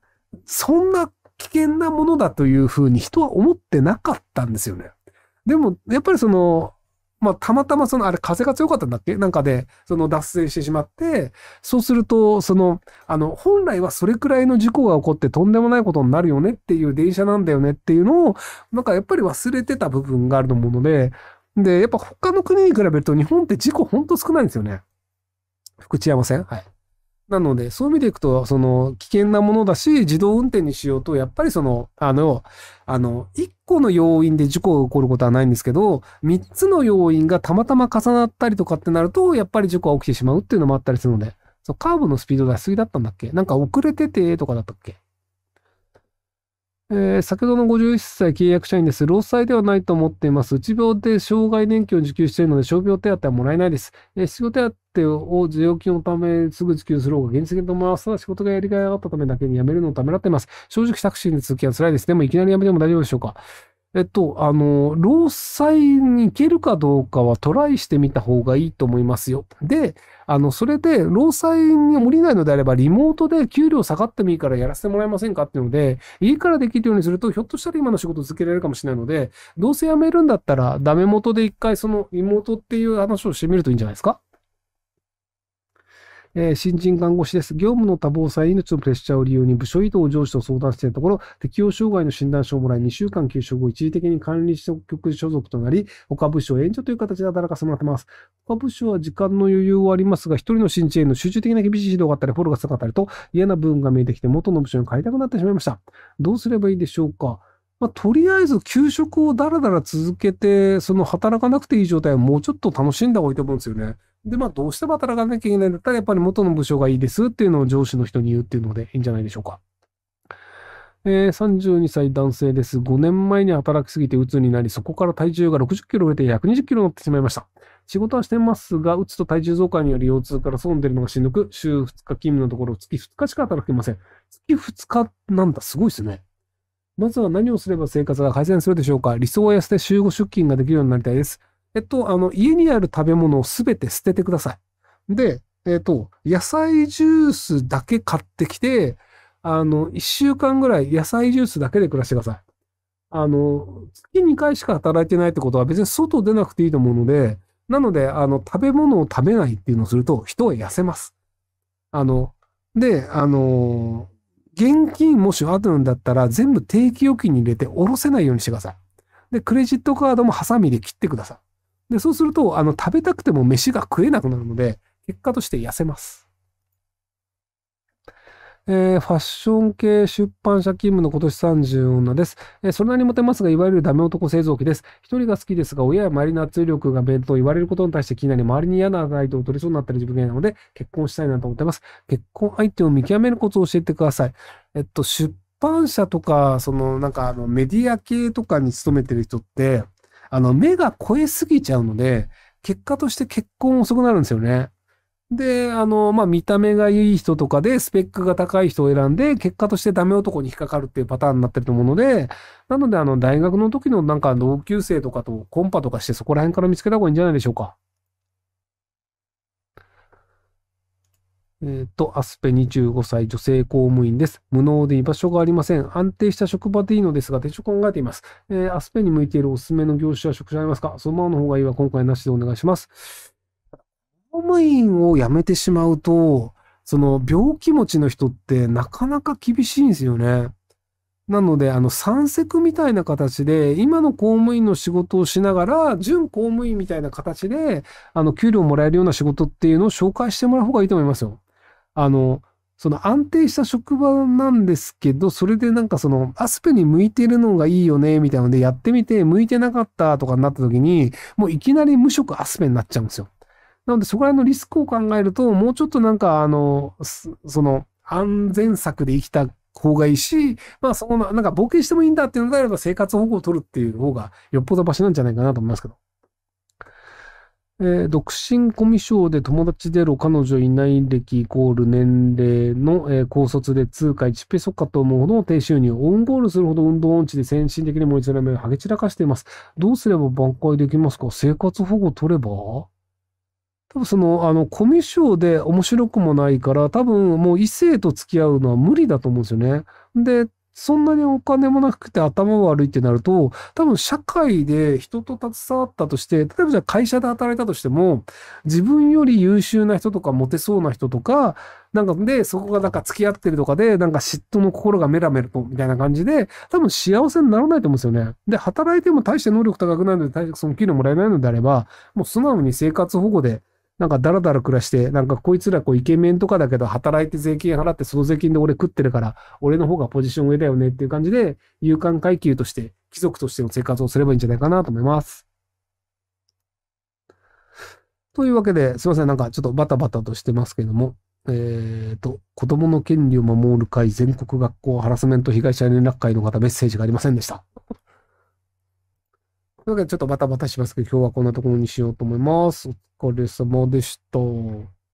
そんな危険なものだというふうに人は思ってなかったんですよね。でも、やっぱりその、まあ、たまたまその、あれ、風が強かったんだっけなんかで、その脱線してしまって、そうすると、その、あの、本来はそれくらいの事故が起こってとんでもないことになるよねっていう電車なんだよねっていうのを、なんかやっぱり忘れてた部分があると思うので、で、やっぱ他の国に比べると日本って事故ほんと少ないんですよね。福知山線はい。なので、そういう意味でいくと、その、危険なものだし、自動運転にしようと、やっぱりその、あの、あの、一個の要因で事故が起こることはないんですけど、三つの要因がたまたま重なったりとかってなると、やっぱり事故は起きてしまうっていうのもあったりするので、そカーブのスピード出しすぎだったんだっけなんか遅れててとかだったっけえー、先ほどの51歳契約社員です。労災ではないと思っています。うち病で障害年金を受給しているので、傷病手当はもらえないです。えー、失業手当を受容金のためすぐ受給する方が現実的と思います。ただ仕事がやりがいがあったためだけに辞めるのをためらっています。正直タクシーの続きは辛いです。でもいきなり辞めても大丈夫でしょうかえっと、あの、労災に行けるかどうかはトライしてみた方がいいと思いますよ。で、あの、それで、労災に降りないのであれば、リモートで給料下がってもいいからやらせてもらえませんかっていうので、家からできるようにすると、ひょっとしたら今の仕事続けられるかもしれないので、どうせ辞めるんだったら、ダメ元で一回そのリモートっていう話をしてみるといいんじゃないですかえー、新人看護師です。業務の多忙さや命のプレッシャーを理由に部署移動を上司と相談しているところ、適応障害の診断書をもらい、2週間休職後、一時的に管理局所属となり、他部署を援助という形で働かせてもらってます。他部署は時間の余裕はありますが、一人の新人への集中的な厳しい指導があったり、フォローが下かったりと、嫌な部分が見えてきて、元の部署に帰りたくなってしまいました。どうすればいいでしょうかまあ、とりあえず給食をだらだら続けて、その働かなくていい状態をもうちょっと楽しんだ方がいいと思うんですよね。で、まあ、どうしても働かなきゃいけないんだったら、やっぱり元の部署がいいですっていうのを上司の人に言うっていうのでいいんじゃないでしょうか。えー、32歳男性です。5年前に働きすぎて鬱になり、そこから体重が60キロ増えて120キロ乗ってしまいました。仕事はしてますが、鬱と体重増加により腰痛から損でるのがしんどく、週2日勤務のところ月2日しか働けません。月2日なんだ、すごいですね。まずは何をすれば生活が改善するでしょうか理想を痩せて週5出勤ができるようになりたいです。えっと、あの、家にある食べ物をすべて捨ててください。で、えっと、野菜ジュースだけ買ってきて、あの、一週間ぐらい野菜ジュースだけで暮らしてください。あの、月2回しか働いてないってことは別に外出なくていいと思うので、なので、あの、食べ物を食べないっていうのをすると、人は痩せます。あの、で、あの、現金もしあるんだったら、全部定期預金に入れて、おろせないようにしてください。で、クレジットカードもハサミで切ってください。で、そうすると、あの、食べたくても飯が食えなくなるので、結果として痩せます。えー、ファッション系出版社勤務の今年30女です。えー、それなりにモテますが、いわゆるダメ男製造機です。一人が好きですが、親や周りの圧力が弁当言われることに対して気になり、周りに嫌な態度を取りそうになったり自分がなので、結婚したいなと思ってます。結婚相手を見極めることを教えてください。えっと、出版社とか、その、なんか、あの、メディア系とかに勤めてる人って、あの、目が超えすぎちゃうので、結果として結婚遅くなるんですよね。で、あの、まあ、見た目がいい人とかで、スペックが高い人を選んで、結果としてダメ男に引っかかるっていうパターンになってると思うので、なので、あの、大学の時のなんか同級生とかとコンパとかして、そこら辺から見つけた方がいいんじゃないでしょうか。えっ、ー、と、アスペ25歳女性公務員です。無能で居場所がありません。安定した職場でいいのですが、手帳考えています。えー、アスペに向いているおすすめの業種は職種ありますかそのままの方がいいは今回なしでお願いします。公務員を辞めてしまうと、その病気持ちの人ってなかなか厳しいんですよね。なので、あの、三セみたいな形で、今の公務員の仕事をしながら、準公務員みたいな形で、あの、給料もらえるような仕事っていうのを紹介してもらう方がいいと思いますよ。あの、その安定した職場なんですけど、それでなんかその、アスペに向いてるのがいいよね、みたいなのでやってみて、向いてなかったとかになった時に、もういきなり無職アスペになっちゃうんですよ。なので、そこら辺のリスクを考えると、もうちょっとなんか、あの、その、安全策で生きた方がいいし、まあ、そこの、なんか冒険してもいいんだっていうのであれば、生活保護を取るっていう方が、よっぽど場所なんじゃないかなと思いますけど。えー、独身コミュ障で友達出る彼女いない歴イコール年齢の、えー、高卒で通貨1ペソかと思うほどの低収入、オンゴールするほど運動音痴で先進的にえりらめをはげ散らかしています。どうすれば挽回できますか生活保護取れば多分その、あの、コミュ障で面白くもないから、多分もう異性と付き合うのは無理だと思うんですよね。で、そんなにお金もなくて頭悪いってなると、多分社会で人と携わったとして、例えばじゃあ会社で働いたとしても、自分より優秀な人とかモテそうな人とか、なんかで、そこがなんか付き合ってるとかで、なんか嫉妬の心がメラメラと、みたいな感じで、多分幸せにならないと思うんですよね。で、働いても大して能力高くないので、大してその給料もらえないのであれば、もう素直に生活保護で、なんかダラダラ暮らして、なんかこいつらこうイケメンとかだけど働いて税金払ってその税金で俺食ってるから、俺の方がポジション上だよねっていう感じで、有感階級として、貴族としての生活をすればいいんじゃないかなと思います。というわけで、すいません、なんかちょっとバタバタとしてますけども、えっ、ー、と、子供の権利を守る会全国学校ハラスメント被害者連絡会の方メッセージがありませんでした。というわけで、ちょっとバタバタしますけど、今日はこんなところにしようと思います。お疲れ様でした。